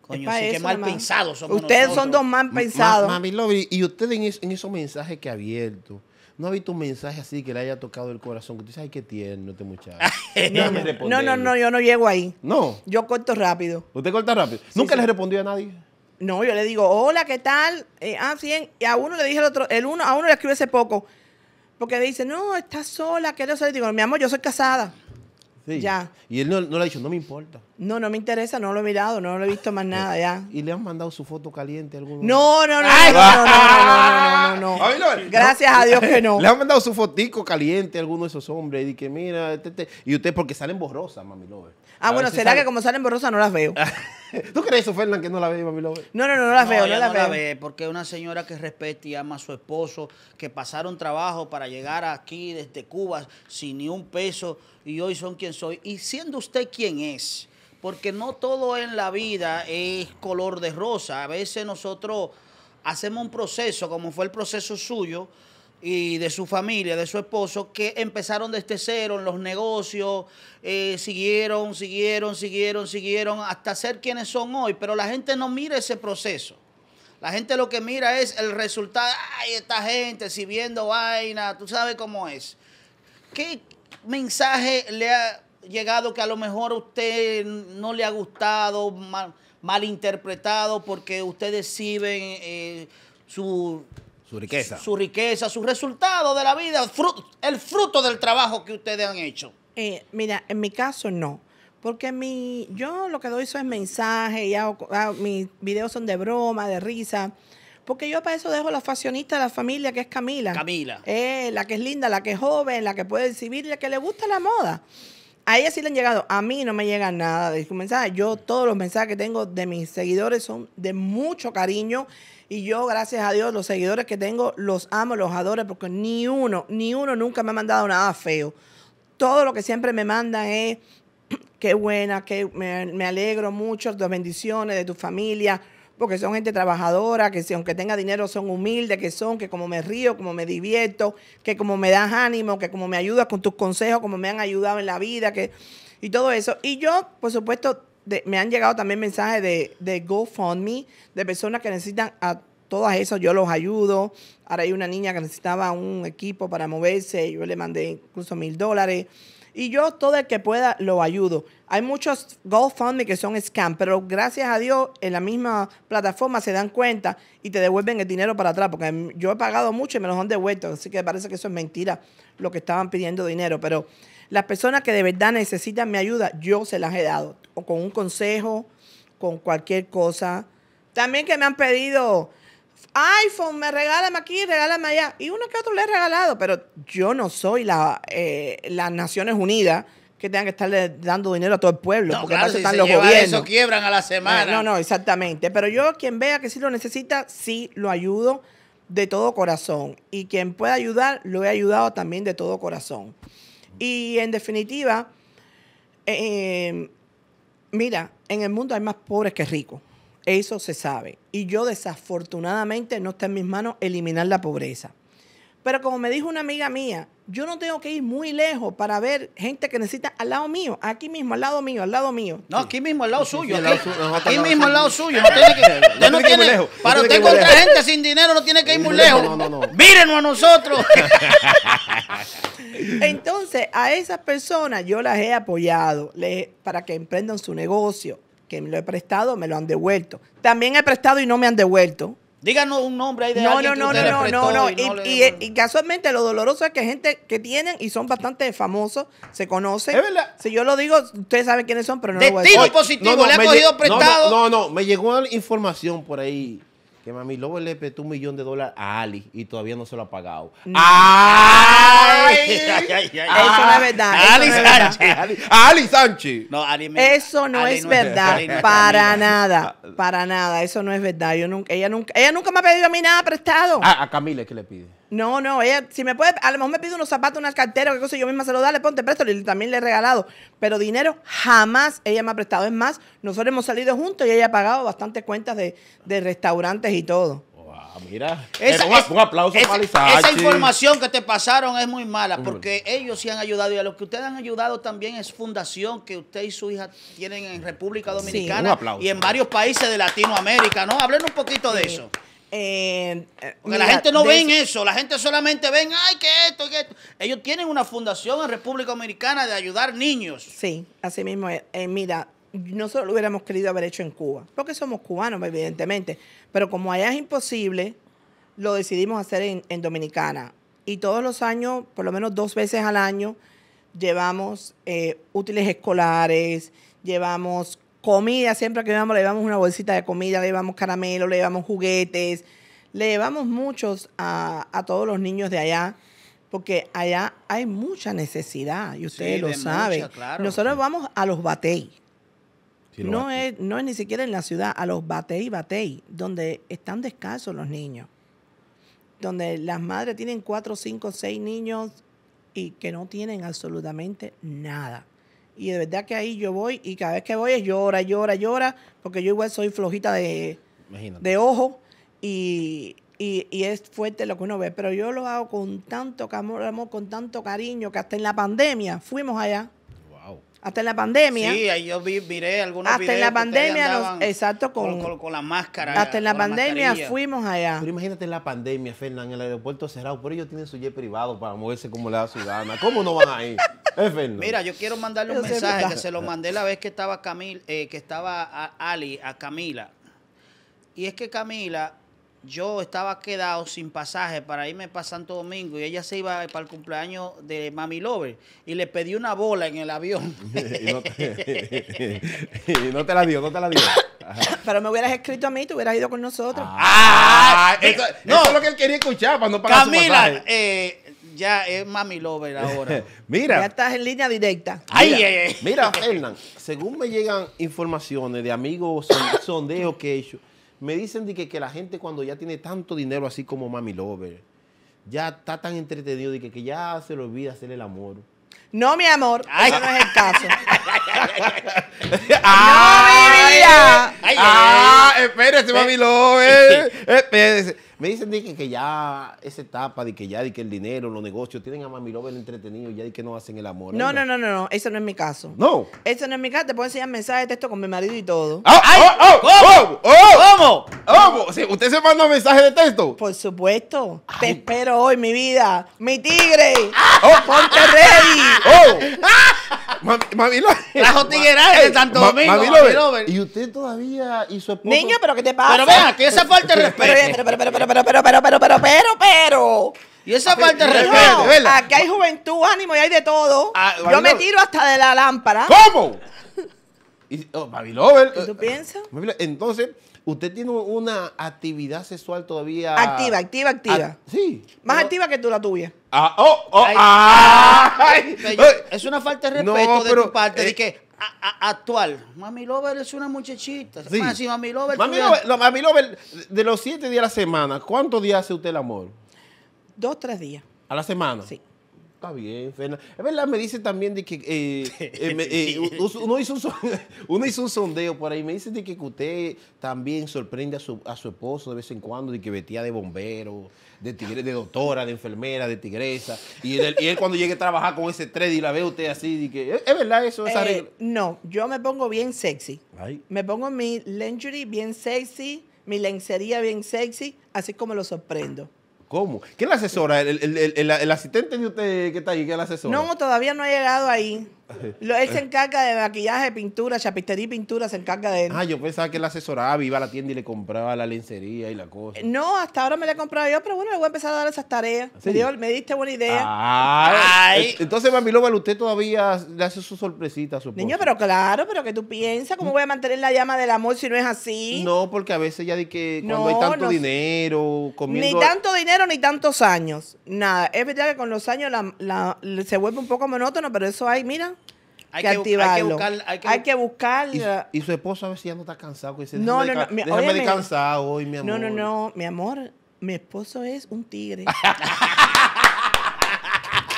Coño, sí, que mal pensados Ustedes son dos mal pensados. Ma, mami Lobby, y ustedes en, en esos mensajes que ha abierto ¿No ha visto un mensaje así que le haya tocado el corazón? Que tú dices, ay, qué tierno este muchacho. no, no, no, yo no llego ahí. No. Yo corto rápido. ¿Usted corta rápido? ¿Nunca le respondió a nadie? No, yo le digo, hola, ¿qué tal? Eh, ah, sí. Y a uno le dije el otro, el uno, a uno le escribe hace poco. Porque dice, no, estás sola, ¿qué no Le Digo, mi amor, yo soy casada. Ya. Y él no, le ha dicho, no me importa. No, no me interesa, no lo he mirado, no lo he visto más nada ya. ¿Y le han mandado su foto caliente a alguno? No, no, no, no, no, no, no, no, Gracias a Dios que no. Le han mandado su fotico caliente a alguno de esos hombres. Y que mira, y usted porque salen borrosas, mami, Ah, bueno, ¿será que como salen borrosas no las veo? ¿Tú crees eso, Fernán, que no la ve No, no, no, no la veo, no, la, veo. porque una señora que respeta y ama a su esposo, que pasaron trabajo para llegar aquí desde Cuba sin ni un peso y hoy son quien soy. Y siendo usted quien es, porque no todo en la vida es color de rosa. A veces nosotros hacemos un proceso, como fue el proceso suyo, y de su familia, de su esposo, que empezaron desde cero en los negocios, eh, siguieron, siguieron, siguieron, siguieron, hasta ser quienes son hoy. Pero la gente no mira ese proceso. La gente lo que mira es el resultado. Ay, esta gente, si viendo vaina, tú sabes cómo es. ¿Qué mensaje le ha llegado que a lo mejor a usted no le ha gustado, mal, malinterpretado, porque ustedes sí eh, su su riqueza. Su riqueza, su resultado de la vida, el fruto del trabajo que ustedes han hecho. Eh, mira, en mi caso no. Porque mi, yo lo que doy son mensajes, y mis videos son de broma, de risa. Porque yo para eso dejo la fashionista de la familia, que es Camila. Camila. Eh, la que es linda, la que es joven, la que puede exhibir, la que le gusta la moda. A ella sí le han llegado. A mí no me llega nada de su mensajes. Yo todos los mensajes que tengo de mis seguidores son de mucho cariño y yo, gracias a Dios, los seguidores que tengo, los amo, los adoro, porque ni uno, ni uno nunca me ha mandado nada feo. Todo lo que siempre me mandan es, qué buena, que me, me alegro mucho, tus bendiciones, de tu familia, porque son gente trabajadora, que si aunque tenga dinero son humildes, que son, que como me río, como me divierto, que como me das ánimo, que como me ayudas con tus consejos, como me han ayudado en la vida, que y todo eso. Y yo, por supuesto, me han llegado también mensajes de, GoFundMe, de personas que necesitan a todas esas, yo los ayudo. Ahora hay una niña que necesitaba un equipo para moverse, yo le mandé incluso mil dólares. Y yo todo el que pueda lo ayudo. Hay muchos GoFundMe que son scam, pero gracias a Dios en la misma plataforma se dan cuenta y te devuelven el dinero para atrás, porque yo he pagado mucho y me los han devuelto, así que parece que eso es mentira, lo que estaban pidiendo dinero. Pero las personas que de verdad necesitan mi ayuda, yo se las he dado con un consejo, con cualquier cosa. También que me han pedido iPhone, me regálame aquí, regálame allá. Y uno que otro le he regalado, pero yo no soy la, eh, las Naciones Unidas que tengan que estarle dando dinero a todo el pueblo, no, porque claro, los Eso quiebran a la semana. No, no, no, exactamente. Pero yo, quien vea que sí lo necesita, sí lo ayudo de todo corazón. Y quien pueda ayudar, lo he ayudado también de todo corazón. Y en definitiva, eh, Mira, en el mundo hay más pobres que ricos. Eso se sabe. Y yo desafortunadamente no está en mis manos eliminar la pobreza. Pero como me dijo una amiga mía, yo no tengo que ir muy lejos para ver gente que necesita al lado mío, aquí mismo, al lado mío, al lado mío. No, aquí mismo, al lado suyo. Aquí, mismo, al lado suyo. No tiene que, no lejos. para usted encontrar gente sin dinero no tiene que ir muy lejos. No, Mírenos a nosotros. Entonces, a esas personas yo las he apoyado para que emprendan su negocio, que me lo he prestado, me lo han devuelto. También he prestado y no me han devuelto. Díganos un nombre ahí de no, alguien no, que no, no, no, no, y no, y, eh, y, casualmente lo doloroso es que gente que tienen y son bastante famosos, se conocen. Es verdad. Si yo lo digo, ustedes saben quiénes son, pero no lo voy a decir. positivo, le ha cogido prestado. No, no, no, me llegó información por ahí que Mami Lobo le prestó un millón de dólares a Ali y todavía no se lo ha pagado. eso no es ah, verdad. Ali Sánchez. Ali, Sánchez. No, Ali Eso no es verdad. para nada. Para nada. Eso no es verdad. Yo nunca, ella, nunca, ella nunca me ha pedido a mí nada prestado. Ah, a Camila es que le pide. No, no, ella, si me puede, a lo mejor me pide unos zapatos, una cartera qué cosa, yo misma se lo le ponte presto, y también le he regalado. Pero dinero jamás ella me ha prestado. Es más, nosotros hemos salido juntos y ella ha pagado bastantes cuentas de, de restaurantes y todo. Wow, mira, esa, información que te pasaron es muy mala porque ellos sí han ayudado y a lo que ustedes han ayudado también es fundación que usted y su hija tienen en República Dominicana y en varios países de Latinoamérica, ¿no? Hablen un poquito de eso. Eh, eh, porque la gente no ve eso. la gente solamente ven, ay, que esto, que esto. Ellos tienen una fundación en República Dominicana de ayudar niños. Sí, así mismo eh, mira, nosotros lo hubiéramos querido haber hecho en Cuba, porque somos cubanos, evidentemente, pero como allá es imposible, lo decidimos hacer en, Dominicana. Y todos los años, por lo menos dos veces al año, llevamos eh, útiles escolares, llevamos comida, siempre que vamos le llevamos una bolsita de comida, le llevamos caramelo, le llevamos juguetes, le llevamos muchos a, todos los niños de allá, porque allá hay mucha necesidad, y ustedes lo saben. Nosotros vamos a los bateis. No es, no es ni siquiera en la ciudad, a los batey batey, donde están descalzos los niños. Donde las madres tienen cuatro, cinco, seis niños y que no tienen absolutamente nada. Y de verdad que ahí yo voy y cada vez que voy llora, llora, llora, porque yo igual soy flojita de, de ojo y, y, es fuerte lo que uno ve. Pero yo lo hago con tanto amor, con tanto cariño, que hasta en la pandemia fuimos allá hasta en la pandemia. Sí, ahí yo vi, miré algunos Hasta en la pandemia, exacto, con, la máscara. Hasta en la pandemia fuimos allá. Pero imagínate en la pandemia, Fernán, el aeropuerto cerrado, pero ellos tienen su jet privado para moverse como la ciudadana. ¿Cómo no van ahí? ir? ¿Eh, Mira, yo quiero mandarle un mensaje que se lo mandé la vez que estaba Camil, eh, que estaba Ali, a Camila. Y es que Camila yo estaba quedado sin pasaje para irme para Santo Domingo y ella se iba para el cumpleaños de Mami Lover y le pedí una bola en el avión. y, no te, la dio, no te la dio. Pero me hubieras escrito a mí, te hubieras ido con nosotros. Ah, ah eh, no, es lo que él quería escuchar para no pagar Camila, Eh, ya es Mami Lover ahora. mira. Ya estás en línea directa. Ay, mira, ay, mira Hernán, según me llegan informaciones de amigos, sondeos que he hecho, me dicen de que, que, la gente cuando ya tiene tanto dinero, así como Mami Lover, ya está tan entretenido de que, que ya se le olvida hacer el amor. No, mi amor, Eso no es el caso. ay, ay, ah, espérese, mami Lover. Espérese. Me dicen que, que, ya esa etapa de que ya de que el dinero, los negocios tienen a mami Lover entretenido, ya de que no hacen el amor. No, no, no, no, no, eso no es mi caso. No. Eso no es mi caso, te puedo enseñar mensajes de texto con mi marido y todo. oh, oh, oh, ¿Usted se manda un mensaje de texto? Por supuesto. Te espero hoy, mi vida. ¡Mi tigre! Oh. ¡Ponte ¡Oh! Mami, de Santo Domingo. Mami, Y usted todavía y su esposo. Niña, ¿pero qué te pasa? Pero vea, que esa falta de respeto. Pero, pero, pero, pero, pero, pero, pero, pero, pero, pero, Y esa falta de respeto, Aquí hay juventud, ánimo y hay de todo. Ah, Yo me tiro hasta de la lámpara. ¿Cómo? Y, oh, Mami Lover. ¿Qué tú eh, piensas? Entonces, Usted tiene una actividad sexual todavía. Activa, activa, activa. sí. Más activa que tú la tuya. Ah, oh, oh, ay, ah. es una falta de respeto de tu parte. de eh, que, actual. Mami Lover es una muchachita. Sí. Mami Lover. Mami Lover, Mami Lover, de los siete días a la semana, ¿cuántos días hace usted el amor? Dos, tres días. ¿A la semana? Sí. Está bien, Es verdad, me dice también de que uno, hizo un, sondeo por ahí. Me dice de que usted también sorprende a su, a su esposo de vez en cuando, de que vestía de bombero, de tigre, de doctora, de enfermera, de tigresa. Y él, cuando llegue a trabajar con ese tres y la ve usted así, de que, ¿es verdad eso? Esa eh, no, yo me pongo bien sexy. Me pongo mi lingerie bien sexy, mi lencería bien sexy, así como lo sorprendo. ¿Cómo? ¿Quién la asesora? ¿El, asistente de usted que está ahí? ¿Quién la asesora? No, todavía no ha llegado ahí. él se encarga de maquillaje, pintura, chapistería y pintura, se encarga de él. Ah, yo pensaba que él asesoraba, iba a la tienda y le compraba la lencería y la cosa. No, hasta ahora me la he comprado yo, pero bueno, le voy a empezar a dar esas tareas. Me, dio, diste buena idea. Ah, eh, Ay. Eh, entonces, Mami López, usted todavía le hace su sorpresita a su Niño, pero claro, pero que tú piensas, ¿cómo mm. voy a mantener la llama del amor si no es así? No, porque a veces ya di que cuando no, hay tanto dinero, Ni tanto dinero, ni tantos años. Nada, es verdad que con los años se vuelve un poco monótono, pero eso hay, mira, hay que, Hay que buscar. Hay que, ¿Y, su esposo a ver si ya no está cansado. no, no, no. déjame hoy, mi amor. No, no, no. Mi amor, mi esposo es un tigre.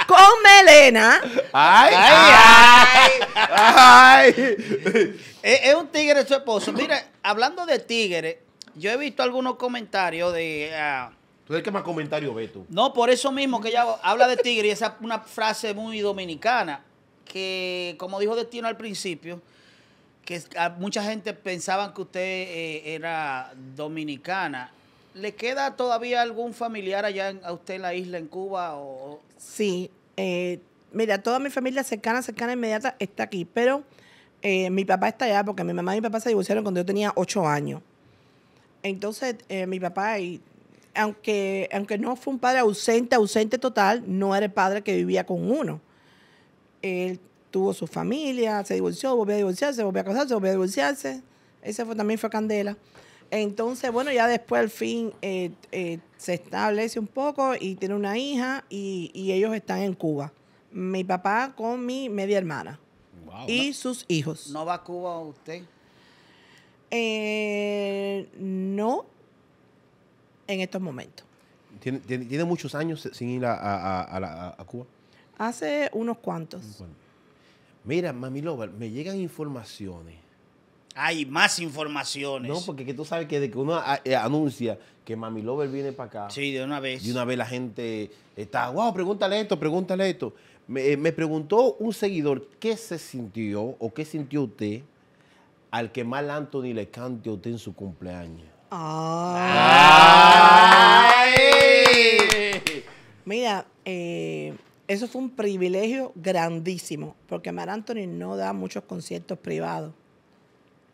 con melena. Ay, ay, es, un tigre su esposo. Mira, hablando de tigres yo he visto algunos comentarios de. Ah, ¿Tú eres que más comentario ves tú? No, por eso mismo que ella habla de tigre y esa es una frase muy dominicana que, como dijo Destino al principio, que mucha gente pensaba que usted eh, era dominicana. ¿Le queda todavía algún familiar allá a usted en la isla, en Cuba? O... Sí, eh, mira, toda mi familia cercana, cercana, inmediata está aquí, pero eh, mi papá está allá porque mi mamá y mi papá se divorciaron cuando yo tenía ocho años. Entonces, mi papá, y, aunque, aunque no fue un padre ausente, ausente total, no era el padre que vivía con uno él tuvo su familia, se divorció, volvió a divorciarse, volvió a casarse, volvió a divorciarse. Ese fue, también fue Candela. Entonces, bueno, ya después al fin eh, eh, se establece un poco y tiene una hija y, ellos están en Cuba. Mi papá con mi media hermana y sus hijos. ¿No va a Cuba usted? Eh, no, en estos momentos. ¿Tiene, muchos años sin ir a Cuba? Hace unos cuantos. Mira, Mami Lover, me llegan informaciones. Hay más informaciones. No, porque tú sabes que de que uno eh, anuncia que Mami Lover viene para acá. Sí, de una vez. De una vez la gente está, wow, pregúntale esto, pregúntale esto. Eh, me, preguntó un seguidor qué se sintió o qué sintió usted al que Mal Anthony le cante a usted en su cumpleaños. Ah. ¡Ay! Mira, eh, eso fue un privilegio grandísimo, porque Mar Anthony no da muchos conciertos privados.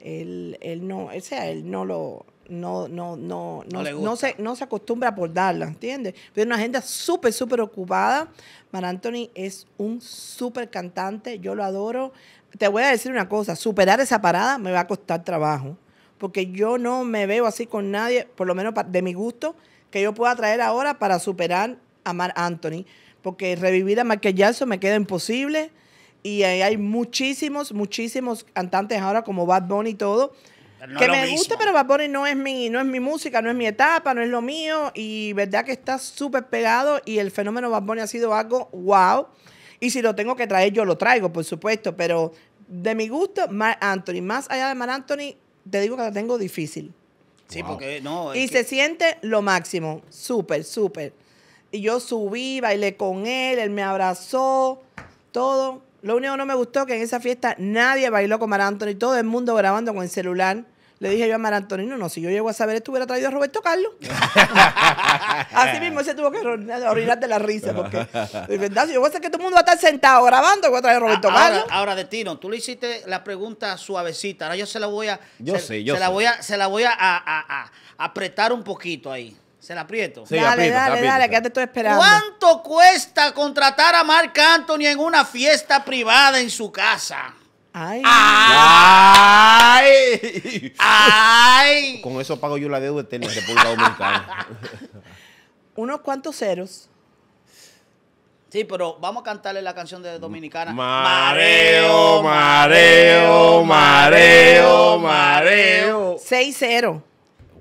Él, no, o sea, él no lo, no, no, no, no, se, no se acostumbra por darla, ¿entiendes? Tiene una agenda súper, súper ocupada. Mar Anthony es un súper cantante, yo lo adoro. Te voy a decir una cosa, superar esa parada me va a costar trabajo, porque yo no me veo así con nadie, por lo menos de mi gusto, que yo pueda traer ahora para superar a Mar Anthony porque revivir a Michael Jackson me queda imposible. Y hay muchísimos, muchísimos cantantes ahora como Bad Bunny y todo. que me gusta, pero Bad Bunny no es, mi, no es mi música, no es mi etapa, no es lo mío. Y verdad que está súper pegado y el fenómeno Bad Bunny ha sido algo wow. Y si lo tengo que traer, yo lo traigo, por supuesto. Pero de mi gusto, Mar Anthony, más allá de Mar Anthony, te digo que la tengo difícil. Sí, porque no. Y se siente lo máximo. Súper, súper. Y yo subí, bailé con él, él me abrazó, todo. Lo único que no me gustó que en esa fiesta nadie bailó con Mar Anthony, todo el mundo grabando con el celular. Le dije yo a Mar Antonino, no, si yo llego a saber esto hubiera traído a Roberto Carlos. Así mismo se tuvo que orinar la risa, porque yo voy a hacer que todo el mundo va a estar sentado grabando, voy a traer a Roberto Carlos. Ahora, de no, tú le hiciste la pregunta suavecita, ahora yo se la voy a... Yo sé, yo La voy a, se la voy a apretar un poquito ahí. Se la aprieto. dale, dale, dale, quédate todo esperando. ¿Cuánto cuesta contratar a Marc Anthony en una fiesta privada en su casa? Ay. Ay. Ay. Con eso pago yo la deuda eterna de República Dominicana. Unos cuantos ceros. Sí, pero vamos a cantarle la canción de Dominicana. Mareo, mareo, mareo, mareo. 6-0.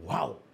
Wow.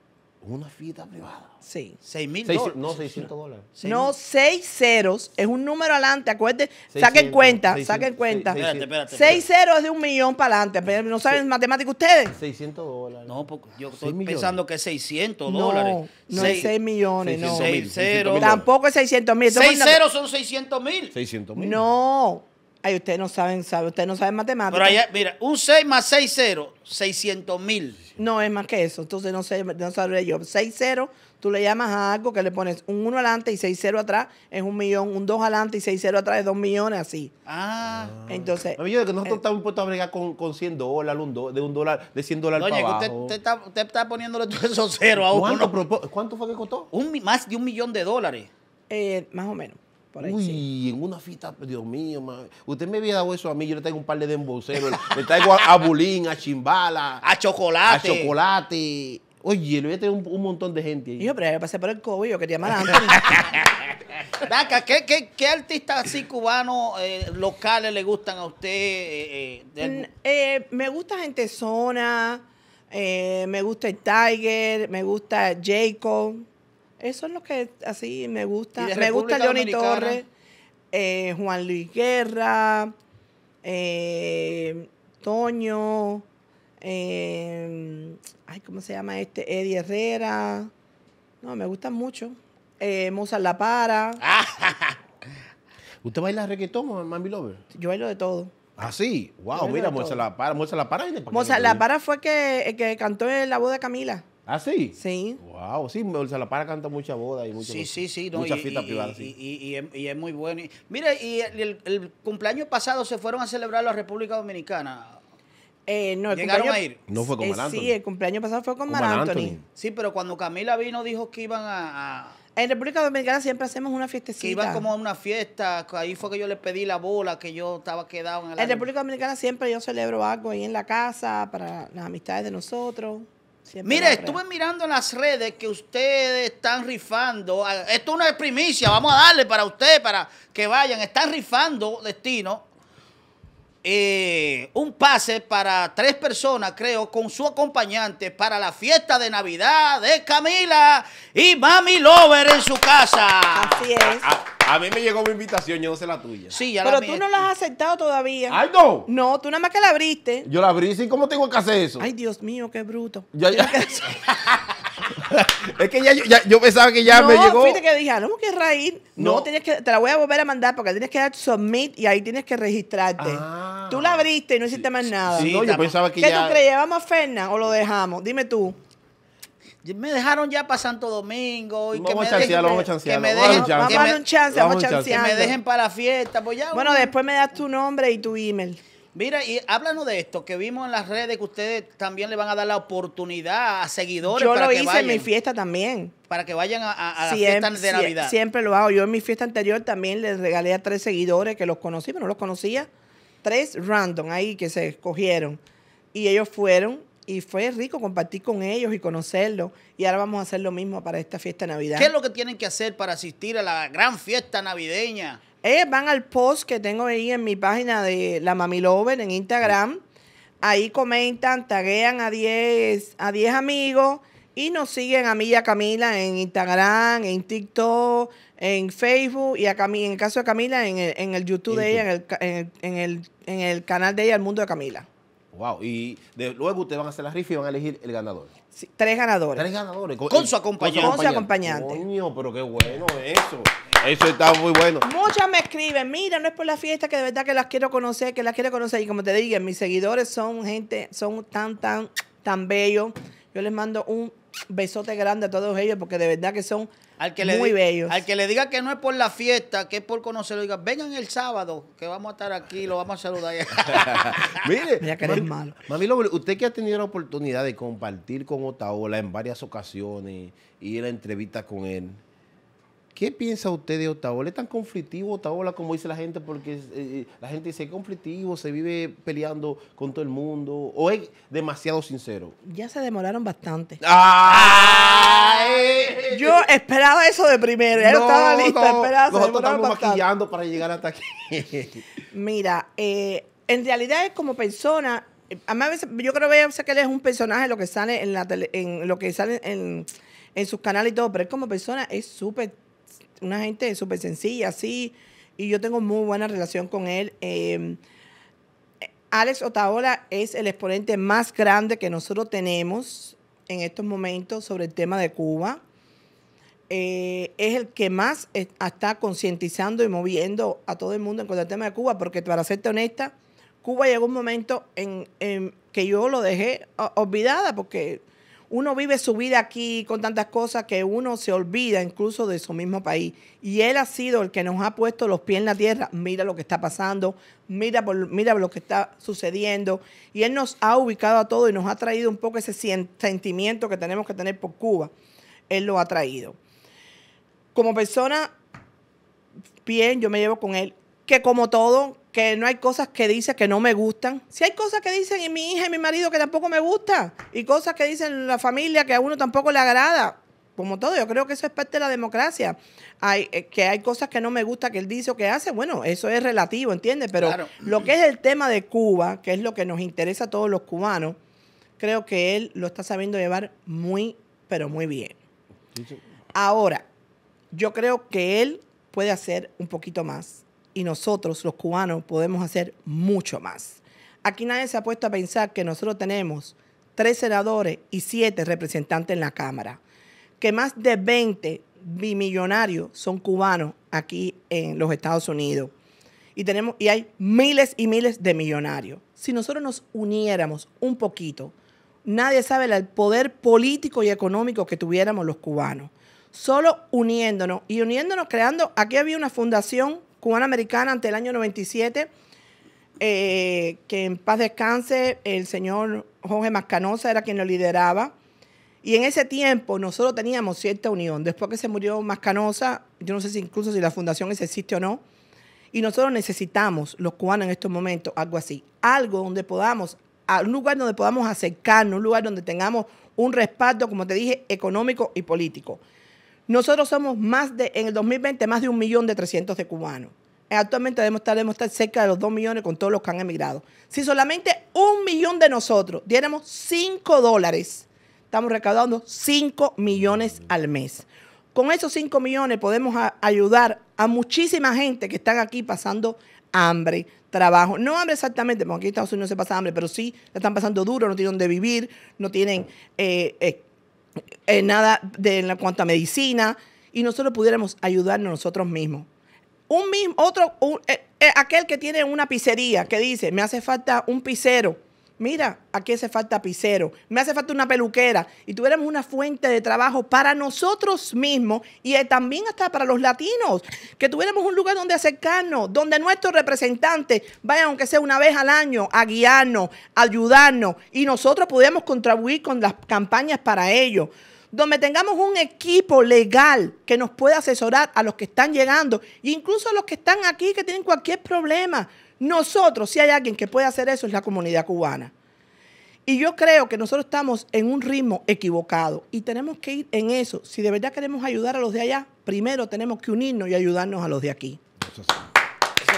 Una fiesta privada. Sí. Seis mil dólares. No, 600 dólares. no, seis ceros. Es un número adelante. Acuérdense. Saquen cuenta. saquen cuenta. espérate, espérate. Seis ceros es de un millón para adelante. no saben matemáticas ustedes. 600 dólares. No, porque yo estoy pensando que es 600 dólares. No, es 6 millones. no. 6 ceros. Tampoco es 600 mil. Seis ceros son 600 mil. 600 mil. No. Ay, ustedes no saben, sabe, ustedes no saben matemáticas. Pero allá, mira, un 6 más 6, 0, 600 mil. No, es más que eso. Entonces no sé, no sabré yo. 6, 0, tú le llamas a algo que le pones un 1 adelante y 6, 0 atrás, es un millón. Un 2 adelante y 6, 0 atrás es 2 millones, así. Ah. Entonces. Me yo que nosotros eh, estamos impuestos a bregar con, con 100 dólares, un de un dólar, de 100 dólares para que abajo. Usted, usted, está, usted está poniéndole todo eso cero a uno. ¿Cuánto, ¿Cuánto fue que costó? Un, más de un millón de dólares. Eh, más o menos. Uy, en una fiesta, Dios mío, usted me había dado eso a mí, yo le traigo un par de demboceros, le traigo a, bulín, a chimbala, a chocolate. A chocolate. Oye, le voy a tener un, montón de gente. Yo, pero ya pasé por el COVID, yo quería más Daca, ¿qué, qué, qué artistas así cubanos eh, locales le gustan a usted? Eh, eh, me gusta gente zona, me gusta el Tiger, me gusta Jacob. Eso es lo que así me gusta. Me gusta Johnny Torres, eh, Juan Luis Guerra, eh, Toño, eh, ay, ¿cómo se llama este? Eddie Herrera. No, me gustan mucho. Mozart La Para. ¿Usted baila reggaetón, Mami Lover? Yo bailo de todo. Ah, sí. Wow, mira, Mozart La Para. Mozart La Para. La Para fue que, que cantó en la voz de Camila. ¿Ah, sí? Sí. Wow, sí, para canta mucha boda y mucha, sí, sí, sí, y, fiesta y, Y, y, es, muy bueno. mira, y el, cumpleaños pasado se fueron a celebrar la República Dominicana. Eh, no, el ¿Llegaron No fue con eh, Sí, el cumpleaños pasado fue con, Anthony. Sí, pero cuando Camila vino dijo que iban a, En República Dominicana siempre hacemos una fiestecita. iban como a una fiesta, ahí fue que yo le pedí la bola, que yo estaba quedado en la... En República Dominicana siempre yo celebro algo ahí en la casa para las amistades de nosotros. Mire, estuve mirando en las redes que ustedes están rifando. Esto es una primicia, vamos a darle para usted, para que vayan. Están rifando destino eh, un pase para tres personas, creo, con su acompañante para la fiesta de Navidad de Camila y Mami Lover en su casa. Así es. A, mí me llegó mi invitación, yo no sé la tuya. Sí, ya Pero tú no la has aceptado todavía. ¡Ay, no! No, tú nada más que la abriste. Yo la abrí, ¿sí? ¿Cómo tengo que hacer eso? Ay, Dios mío, qué bruto. Ya, ya. es que ya, yo pensaba que ya me llegó. Fíjate que dije, ah, no quieres No. tienes que, te la voy a volver a mandar porque tienes que dar submit y ahí tienes que registrarte. Ah. Tú la abriste y no hiciste más nada. Sí, yo pensaba que ya... tú crees? ¿Llevamos a Fernan o lo dejamos? Dime tú. Me dejaron ya para Santo Domingo. Y que me dejen, Que me dejen para la fiesta. Pues bueno, después me das tu nombre y tu email. Mira, y háblanos de esto, que vimos en las redes que ustedes también le van a dar la oportunidad a seguidores. Yo lo hice en mi fiesta también. Para que vayan a, a, de Navidad. Siempre lo hago. Yo en mi fiesta anterior también les regalé a tres seguidores que los conocí, pero no los conocía. Tres random ahí que se escogieron. Y ellos fueron y fue rico compartir con ellos y conocerlos. Y ahora vamos a hacer lo mismo para esta fiesta de Navidad. ¿Qué es lo que tienen que hacer para asistir a la gran fiesta navideña? Ellas eh, van al post que tengo ahí en mi página de La Mami Lover en Instagram. Ahí comentan, taguean a 10 a 10 amigos y nos siguen a mí y a Camila en Instagram, en TikTok, en Facebook y a en el caso de Camila en el, en el YouTube de ella, en el, en, el, el canal de ella, El Mundo de Camila. Wow, y de, luego ustedes van a hacer la rifa y van a elegir el ganador tres ganadores. Tres ganadores. Con, su acompañante. Con su acompañante. Coño, pero qué bueno eso. Eso está muy bueno. Muchas me escriben, mira, no es por la fiesta que de verdad que las quiero conocer, que las quiero conocer. Y como te dije, mis seguidores son gente, son tan, tan, tan bellos. Yo les mando un besote grande a todos ellos porque de verdad que son al que le Al que le diga que no es por la fiesta, que es por conocerlo, diga, vengan el sábado, que vamos a estar aquí, lo vamos a saludar. Mire, mami, malo. usted que ha tenido la oportunidad de compartir con Otaola en varias ocasiones, ir a entrevistas con él, ¿Qué piensa usted de Otaola? ¿Es tan conflictivo Otaola como dice la gente? Porque eh, eh, la gente dice, conflictivo, se vive peleando con todo el mundo. ¿O es demasiado sincero? Ya se demoraron bastante. Yo esperaba eso de primero. Ya no, estaba lista. No. Esperaba, Nosotros estamos maquillando para llegar hasta aquí. Mira, eh, en realidad es como persona... A mí veces, yo creo que, que él es un personaje lo que sale en la tele, en lo que sale en en sus canales y todo, pero él como persona es súper una gente súper sencilla, así, y yo tengo muy buena relación con él. Em, Alex Otaola es el exponente más grande que nosotros tenemos en estos momentos sobre el tema de Cuba. Eh, es el que más está concientizando y moviendo a todo el mundo en cuanto al tema de Cuba, porque para serte honesta, Cuba llegó un momento en que yo lo dejé olvidada porque uno vive su vida aquí con tantas cosas que uno se olvida incluso de su mismo país. Y él ha sido el que nos ha puesto los pies en la tierra. Mira lo que está pasando, mira, mira lo que está sucediendo. Y él nos ha ubicado a todos y nos ha traído un poco ese sentimiento que tenemos que tener por Cuba. Él lo ha traído. Como persona, bien, yo me llevo con él. Que como todo, que no hay cosas que dice que no me gustan. Si hay cosas que dicen y mi hija y mi marido que tampoco me gusta, y cosas que dicen la familia que a uno tampoco le agrada. Como todo, yo creo que eso es parte de la democracia. Hay, eh, que hay cosas que no me gusta que él dice o que hace, bueno, eso es relativo, ¿entiendes? Pero lo que es el tema de Cuba, que es lo que nos interesa a todos los cubanos, creo que él lo está sabiendo llevar muy, pero muy bien. Ahora, yo creo que él puede hacer un poquito más y nosotros, los cubanos, podemos hacer mucho más. Aquí nadie se ha puesto a pensar que nosotros tenemos tres senadores y siete representantes en la Cámara, que más de 20 bimillonarios son cubanos aquí en los Estados Unidos. Y, tenemos, y hay miles y miles de millonarios. Si nosotros nos uniéramos un poquito, nadie sabe el poder político y económico que tuviéramos los cubanos. Solo uniéndonos y uniéndonos creando, aquí había una fundación cubana-americana ante el año 97. Eh, que en paz descanse, el señor Jorge Mascanosa era quien lo lideraba. Y en ese tiempo nosotros teníamos cierta unión. Después que se murió Mascanosa, yo no sé si incluso si la fundación existe o no, y nosotros necesitamos, los cubanos en estos momentos, algo así. Algo donde podamos, un lugar donde podamos acercarnos, un lugar donde tengamos un respaldo, como te dije, económico y político. Nosotros somos más de, en el 2020, más de un millón de 300 de cubanos. Actualmente debemos estar, debemos cerca de los 2 millones con todos los que han emigrado. Si solamente un millón de nosotros diéramos cinco dólares, estamos recaudando 5 millones al mes. Con esos 5 millones podemos ayudar a muchísima gente que están aquí pasando hambre, trabajo. No hambre exactamente, porque aquí en Estados Unidos no se pasa hambre, pero sí la están pasando duro, no tienen dónde vivir, no tienen eh, eh, en eh, nada de, en cuanto a medicina, y nosotros pudiéramos ayudarnos nosotros mismos. Un mismo, otro, eh, eh, aquel que tiene una pizzería, que dice, me hace falta un pizzero, mira, aquí hace falta pisero, me hace falta una peluquera, y tuviéramos una fuente de trabajo para nosotros mismos y eh, también hasta para los latinos, que tuviéramos un lugar donde acercarnos, donde nuestros representantes vayan, aunque sea una vez al año, a guiarnos, a ayudarnos, y nosotros pudiéramos contribuir con las campañas para ellos donde tengamos un equipo legal que nos pueda asesorar a los que están llegando, e incluso a los que están aquí que tienen cualquier problema. Nosotros, si hay alguien que puede hacer eso, es la comunidad cubana. Y yo creo que nosotros estamos en un ritmo equivocado y tenemos que ir en eso. Si de verdad queremos ayudar a los de allá, primero tenemos que unirnos y ayudarnos a los de aquí. Eso,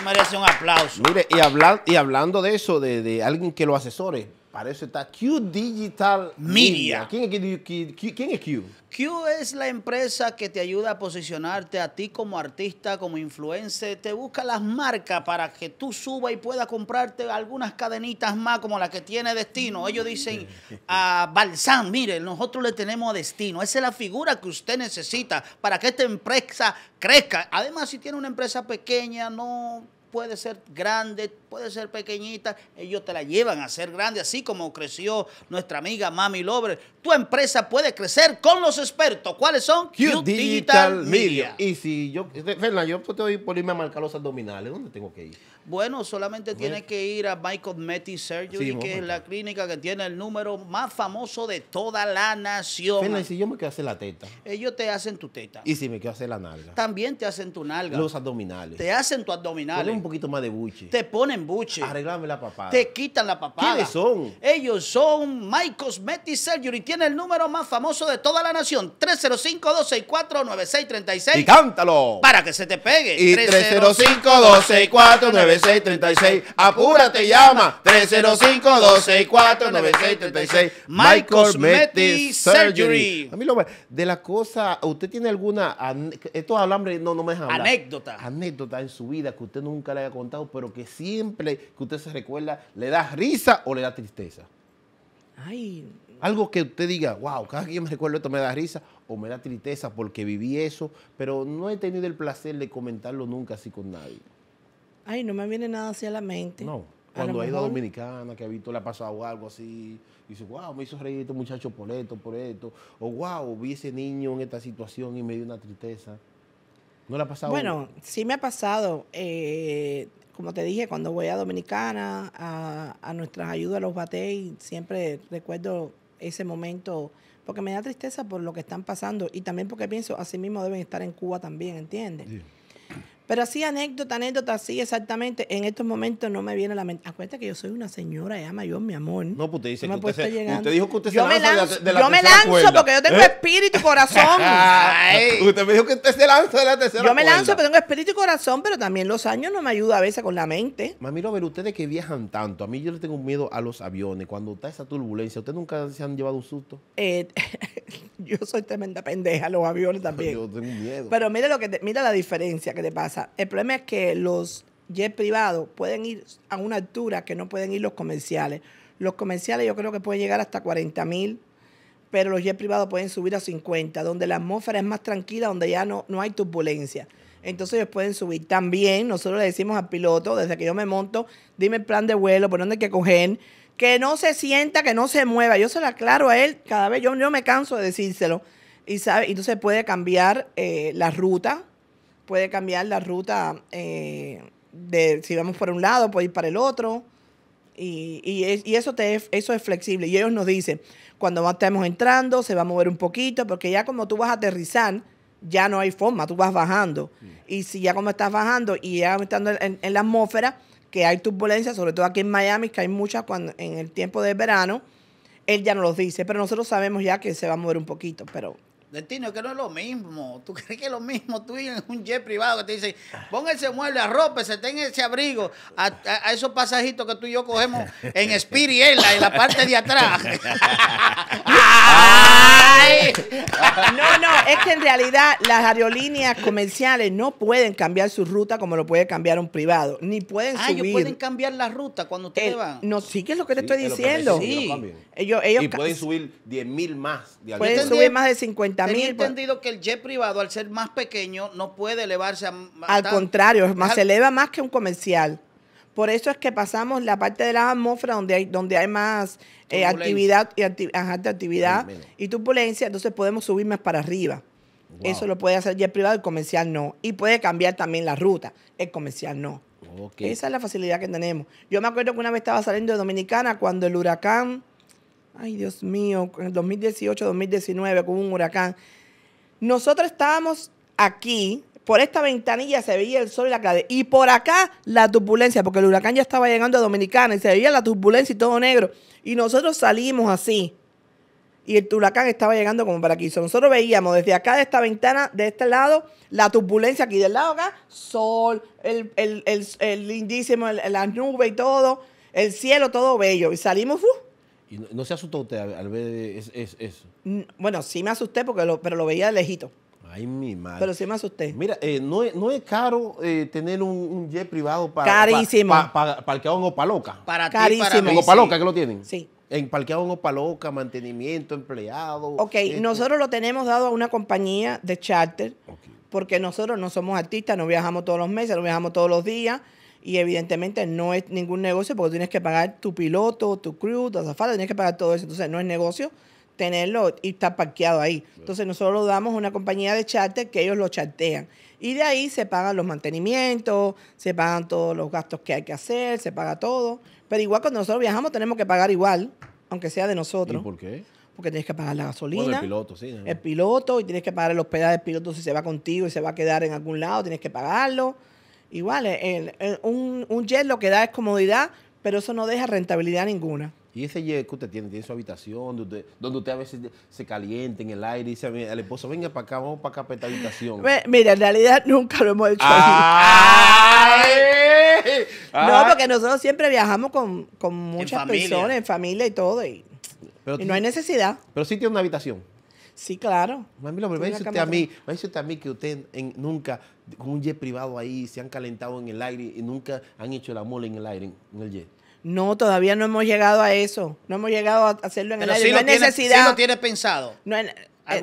merece un aplauso. Mire, y, y hablando de eso, de alguien que lo asesore, para eso está Q Digital Media. ¿Quién, es Q, Q, es la empresa que te ayuda a posicionarte a ti como artista, como influencer. Te busca las marcas para que tú subas y puedas comprarte algunas cadenitas más como la que tiene Destino. Ellos dicen a Balsam, mire, nosotros le tenemos a Destino. Esa es la figura que usted necesita para que esta empresa crezca. Además, si tiene una empresa pequeña, no puede ser grande, puede ser pequeñita, ellos te la llevan a ser grande, así como creció nuestra amiga Mami Lobre. Tu empresa puede crecer con los expertos. ¿Cuáles son? Q, Digital, Media. Y si yo, Fernanda, yo te voy por irme a marcar los abdominales, ¿dónde tengo que ir? Bueno, solamente tienes que ir a Michael Metty Surgery, que es la clínica que tiene el número más famoso de toda la nación. Fernanda, y si yo me a hacer la teta. Ellos te hacen tu teta. Y si me quiero hacer la nalga. También te hacen tu nalga. Los abdominales. Te hacen tu abdominales. un poquito más de buche. Te ponen Arreglame la papada. Te quitan la papada. ¿Quiénes son? Ellos son My Cosmetic Surgery. Tiene el número más famoso de toda la nación. 305-264-9636. Y cántalo. Para que se te pegue. Y 305-264-9636. Apúrate, llama. 305-264-9636. My Cosmetic Surgery. A mí lo De la cosa, ¿usted tiene alguna... Estos alambres no, no me dejan Anécdota. Anécdota en su vida que usted nunca le haya contado, pero que siempre que usted se recuerda, le da risa o le da tristeza? Ay. Algo que usted diga, wow, cada que yo me recuerdo esto me da risa o me da tristeza porque viví eso, pero no he tenido el placer de comentarlo nunca así con nadie. Ay, no me viene nada así a la mente. No. Cuando ha ido a Dominicana, que ha visto, le ha pasado algo así, dice, wow, me hizo reír este muchacho por esto, por esto, o wow, vi ese niño en esta situación y me dio una tristeza. ¿No le ha pasado? Bueno, sí me ha pasado. Eh, como te dije, cuando voy a Dominicana, a, nuestras ayudas a los batey, siempre recuerdo ese momento, porque me da tristeza por lo que están pasando y también porque pienso, así mismo deben estar en Cuba también, ¿entiendes? Pero así anécdota, anécdota, así exactamente. En estos momentos no me viene a la mente. Acuérdate que yo soy una señora ya mayor, mi amor. No, pues usted dice no que usted, se, usted dijo que usted se lanza de la, tercera Yo me lanzo porque yo tengo ¿Eh? espíritu y corazón. Ay, usted me dijo que usted se lanza de la tercera Yo me lanzo, pero tengo espíritu y corazón, pero también los años no me ayudan a veces con la mente. Mami, lo ver, ustedes que viajan tanto, a mí yo le tengo miedo a los aviones. Cuando está esa turbulencia, ¿ustedes nunca se han llevado un susto? Eh, yo soy tremenda pendeja, los aviones también. yo tengo miedo. Pero mira, lo que mira la diferencia que te pasa. El problema es que los jets privados pueden ir a una altura que no pueden ir los comerciales. Los comerciales yo creo que pueden llegar hasta 40 mil, pero los jets privados pueden subir a 50, donde la atmósfera es más tranquila, donde ya no, no hay turbulencia. Entonces ellos pueden subir. También nosotros le decimos al piloto, desde que yo me monto, dime el plan de vuelo, por dónde hay que coger, que no se sienta, que no se mueva. Yo se lo aclaro a él cada vez, yo, no me canso de decírselo. Y sabe, entonces puede cambiar eh, la ruta puede cambiar la ruta eh, de si vamos por un lado, puede ir para el otro. Y, y, eso, te, eso es flexible. Y ellos nos dicen, cuando estemos entrando, se va a mover un poquito, porque ya como tú vas a aterrizar, ya no hay forma, tú vas bajando. Mm. Y si ya como estás bajando y ya estando en, en, la atmósfera, que hay turbulencia, sobre todo aquí en Miami, que hay muchas cuando, en el tiempo de verano, él ya nos los dice, pero nosotros sabemos ya que se va a mover un poquito, pero Destino, que no es lo mismo. ¿Tú crees que es lo mismo tú ir en un jet privado que te dice pon mueble, arrópese, ten ese abrigo, a, esos pasajitos que tú y yo cogemos en Spirit en la, parte de atrás? No, no, es que en realidad las aerolíneas comerciales no pueden cambiar su ruta como lo puede cambiar un privado, ni pueden ah, ellos pueden cambiar la ruta cuando ustedes van. No, sí, que es lo que te estoy diciendo. Ellos, ellos y pueden subir 10 mil más. De pueden subir más de 50 yo Tenía pues. entendido que el jet privado, al ser más pequeño, no puede elevarse a. al contrario, más, se eleva más que un comercial. Por eso es que pasamos la parte de la atmósfera donde hay, donde hay más eh, actividad, y actividad y turbulencia, entonces podemos subir más para arriba. Eso lo puede hacer el jet privado, el comercial no. Y puede cambiar también la ruta, el comercial no. Esa es la facilidad que tenemos. Yo me acuerdo que una vez estaba saliendo de Dominicana cuando el huracán ay Dios mío, en el 2018, 2019, con un huracán. Nosotros estábamos aquí, por esta ventanilla se veía el sol y la clave, y por acá la turbulencia, porque el huracán ya estaba llegando a Dominicana y se veía la turbulencia y todo negro. Y nosotros salimos así. Y el huracán estaba llegando como para aquí. Nosotros veíamos desde acá de esta ventana, de este lado, la turbulencia aquí del lado acá, sol, el, lindísimo, la nube y todo, el cielo todo bello. Y salimos, uh, no, se asustó usted al, ver es, eso? Mm, bueno, sí me asusté, porque pero lo veía de lejito. Ay, mi madre. Pero sí me asusté. Mira, eh, no, es, no es caro eh, tener un, jet privado para. Carísimo. Para parqueado en Para Carísimo. Para en Opa que lo tienen. Sí. En parqueado en Loca, mantenimiento, empleado. Ok, nosotros lo tenemos dado a una compañía de charter. Porque nosotros no somos artistas, no viajamos todos los meses, no viajamos todos los días. Y evidentemente no es ningún negocio porque tienes que pagar tu piloto, tu crew, tu azafata, tienes que pagar todo eso. Entonces no es negocio tenerlo y estar parqueado ahí. Entonces nosotros lo damos a una compañía de charter que ellos lo chartean. Y de ahí se pagan los mantenimientos, se pagan todos los gastos que hay que hacer, se paga todo. Pero igual cuando nosotros viajamos tenemos que pagar igual, aunque sea de nosotros. ¿Y por qué? Porque tienes que pagar la gasolina. el piloto, sí. El piloto, y tienes que pagar el hospedaje del piloto si se va contigo y se va a quedar en algún lado, tienes que pagarlo. Igual, el, un, un jet lo que da es comodidad, pero eso no deja rentabilidad ninguna. Y ese jet que usted tiene, tiene su habitación, donde usted, a veces se calienta en el aire y dice al esposo, venga para acá, vamos para acá para esta habitación. Mira, en realidad nunca lo hemos hecho No, ah. porque nosotros siempre viajamos con, muchas personas, familia y todo, y, no hay necesidad. Pero sí tiene una habitación. Sí, claro. Mami, lo me dice usted a mí, me dice usted a mí que usted nunca, con un jet privado ahí, se han calentado en el aire y nunca han hecho la mole en el aire, en el jet. No, todavía no hemos llegado a eso. No hemos llegado a hacerlo en el aire. no lo tiene pensado. Eh,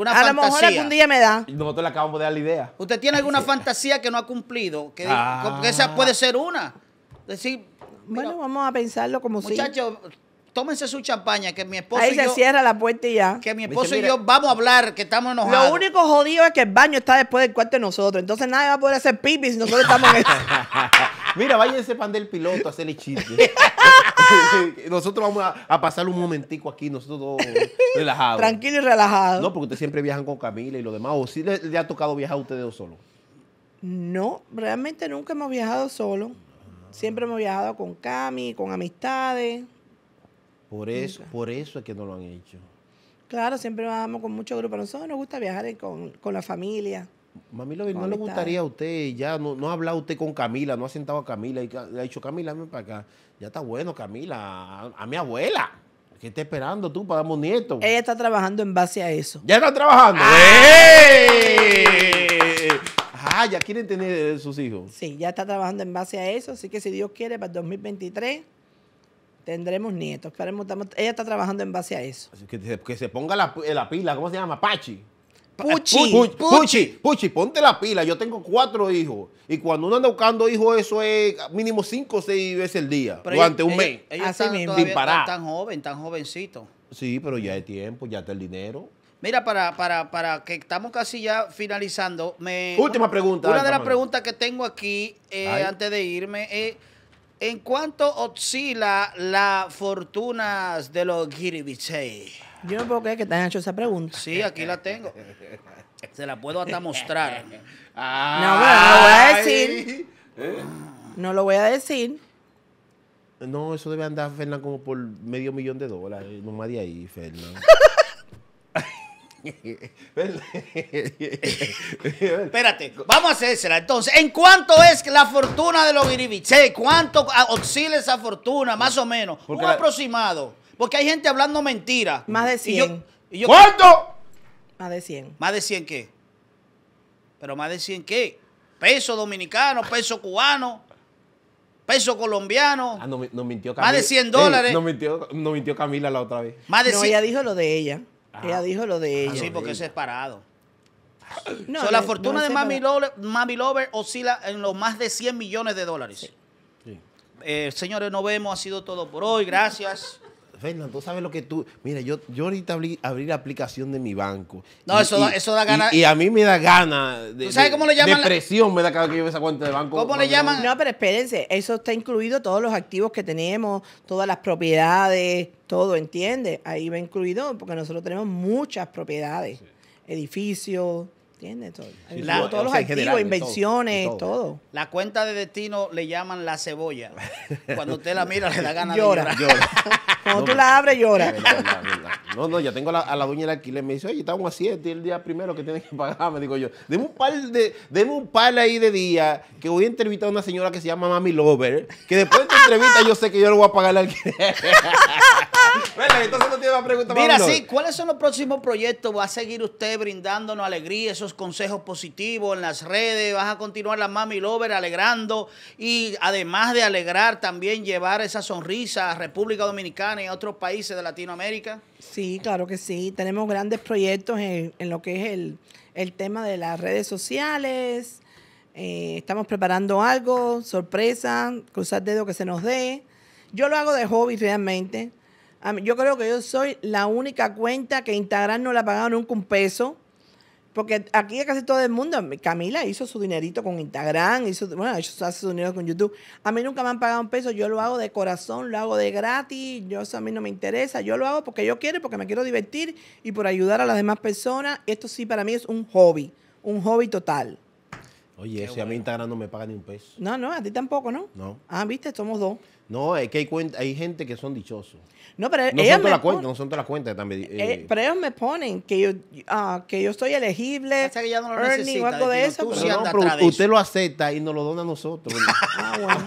a lo mejor algún día me da. Nosotros le acabamos de dar la idea. ¿Usted tiene alguna fantasía que no ha cumplido? Ah. Que, esa puede ser una. Decir, bueno, vamos a pensarlo como si. Muchachos, tómense su champaña, que mi esposo Ahí se cierra la puerta y ya. Que mi esposo y yo vamos a hablar, que estamos enojados. Lo único jodido es que el baño está después del cuarto de nosotros. Entonces nadie va a poder hacer pipi si nosotros estamos en el... Mira, váyanse pan del piloto a hacerle chiste. nosotros vamos a, pasar un momentico aquí, nosotros relajados. Tranquilo y relajado. No, porque ustedes siempre viajan con Camila y lo demás. ¿O sí le, ha tocado viajar a ustedes dos solos? No, realmente nunca hemos viajado solo. Siempre hemos viajado con Cami, con amistades. Por eso, por eso es que no lo han hecho. Claro, siempre vamos con mucho grupo. Nosotros nos gusta viajar con, la familia. Mami ¿no le gustaría a usted ya? No, no ha hablado usted con Camila, no ha sentado a Camila y le ha dicho, Camila, ven para acá. Ya está bueno, Camila, a, mi abuela. ¿Qué está esperando tú para darme un nieto? Ella está trabajando en base a eso. ¡Ya está trabajando! ¡Eh! ya quieren tener eh, sus hijos. Sí, ya está trabajando en base a eso. Así que si Dios quiere, para el 2023 Tendremos nietos. ella está trabajando en base a eso. Que se, ponga eh, la, pila, ¿cómo se llama? Pachi. Eh, Puchi. Puchi, Puchi, ponte la pila. Yo tengo cuatro hijos. Y cuando uno anda buscando hijos, eso es mínimo cinco o seis veces el día. durante un mes. Así están mismo. tan joven, tan jovencito. Sí, pero ya hay tiempo, ya está el dinero. Mira, para, para, que estamos casi ya finalizando. Última pregunta, Una de las preguntas que tengo aquí eh, antes de irme es ¿En cuánto oscila la fortunas de los Giribichei? Yo no puedo creer que te han hecho esa pregunta. Sí, aquí la tengo. Se la puedo hasta mostrar. Ah, no, lo voy a decir. ¿Eh? No lo voy a decir. No, eso debe andar, Fernán, como por medio millón de dólares. No de ahí, Fernán. Espérate, vamos a hacérsela. Entonces, ¿en cuánto es la fortuna de los Guiribiché? ¿Cuánto Auxilia esa fortuna, más o menos? Un aproximado. Porque hay gente hablando mentira. Más de 100. ¿Cuánto? Más de 100. ¿Más de 100 qué? ¿Pero más de 100 qué? Peso dominicano, peso cubano peso colombiano. Ah, no, mintió Más de 100 dólares. no, mintió, Camila la otra vez. Más ella dijo lo de ella ella dijo lo de ah, ella. Sí, porque ese es parado. la fortuna de Mami Lover, Mami Lover, oscila en los más de 100 millones de dólares. Eh, señores, nos vemos. Ha sido todo por hoy. Gracias. Fernando, tú sabes lo que tú. Mira, yo, yo ahorita abrí, la aplicación de mi banco. No, eso, eso da ganas. Y, a mí me da ganas. De, ¿Tú sabes cómo le llaman? Depresión me da cada vez que yo esa cuenta de banco. ¿Cómo le llaman? No, pero espérense. Eso está incluido todos los activos que tenemos, todas las propiedades, todo, ¿entiendes? Ahí va incluido porque nosotros tenemos muchas propiedades. Edificios, ¿Entiendes? Todo. todos los activos, invenciones, todo, La cuenta de destino le llaman la cebolla. Cuando usted la mira, le da ganas llora. de llorar. Llora. Cuando tú la abres, llora. No, no, ya tengo a la dueña del alquiler. Me dice, oye, estamos a 7 el día primero que tienes que pagar. Me digo yo, deme un par, de, deme un par ahí de días que voy a entrevistar a una señora que se llama Mami Lover. Que después de esta entrevista yo sé que yo le voy a pagar el alquiler. entonces no Mira, sí, ¿cuáles son los próximos proyectos? ¿Va a seguir usted brindándonos alegría, esos consejos positivos en las redes? ¿Vas a continuar la Mami Lover alegrando? Y además de alegrar, también llevar esa sonrisa a República Dominicana y a otros países de Latinoamérica. Sí, claro que sí. Tenemos grandes proyectos en, lo que es el, tema de las redes sociales. Eh, estamos preparando algo, sorpresa, cruzar dedos que se nos dé. Yo lo hago de hobby realmente yo creo que yo soy la única cuenta que Instagram no le ha pagado nunca un peso. Porque aquí casi todo el mundo, Camila hizo su dinerito con Instagram, hizo, bueno, ellos hace su dinero con YouTube. A mí nunca me han pagado un peso, yo lo hago de corazón, lo hago de gratis, yo eso a mí no me interesa, yo lo hago porque yo quiero, porque me quiero divertir y por ayudar a las demás personas. Esto sí para mí es un hobby, un hobby total. Oye, si a mí Instagram no me paga ni un peso. No, no, a ti tampoco, ¿no? No. Ah, viste, somos dos. No, es que hay, gente que son dichosos. No, pero ellos son todas las cuentas, no son todas las cuentas también. Eh. eh. pero ellos me ponen que yo, uh, que yo estoy elegible, o que ya no lo earning, necesita, algo de eso. Pero no, pero usted lo acepta y nos lo dona a nosotros. ah, bueno.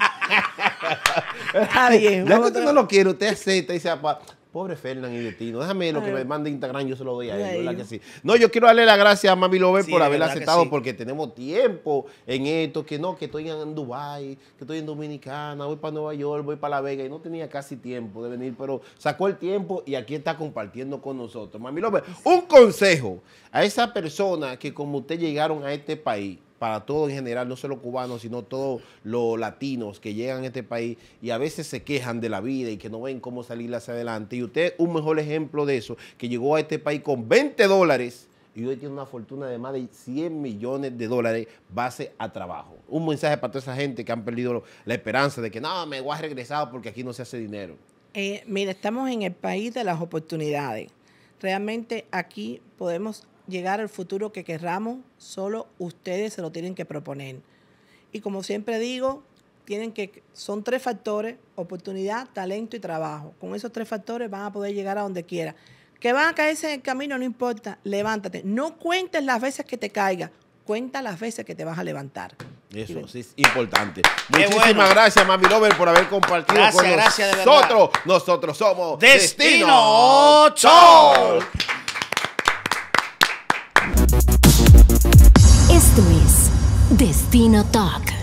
Está bien. Ya que usted no lo quiere, usted acepta y se apaga. Pobre Fernán y de déjame lo que me mande Instagram, yo se lo doy a él, ¿verdad que sí? No, yo quiero darle las gracias a Mami Lover por haber aceptado, porque tenemos tiempo en esto, que no, que estoy en Dubái, que estoy en Dominicana, voy para Nueva York, voy para La Vega, y no tenía casi tiempo de venir, pero sacó el tiempo y aquí está compartiendo con nosotros. Mami Lover, un consejo a esa persona que como usted llegaron a este país, para todos en general, no solo cubanos, sino todos los latinos que llegan a este país y a veces se quejan de la vida y que no ven cómo salir hacia adelante. Y usted un mejor ejemplo de eso, que llegó a este país con 20 dólares y hoy tiene una fortuna de más de 100 millones de dólares base a trabajo. Un mensaje para toda esa gente que han perdido la esperanza de que no, me voy a regresar porque aquí no se hace dinero. Eh, mira, estamos en el país de las oportunidades. Realmente aquí podemos llegar al futuro que querramos, solo ustedes se lo tienen que proponer. Y como siempre digo, tienen que, son tres factores, oportunidad, talento y trabajo. Con esos tres factores van a poder llegar a donde quiera. Que van a caerse en el camino, no importa, levántate. No cuentes las veces que te caiga, cuenta las veces que te vas a levantar. Eso es importante. Muchísimas gracias, Mami Lover, por haber compartido con nosotros. nosotros somos Destino, Destino Destino Talk.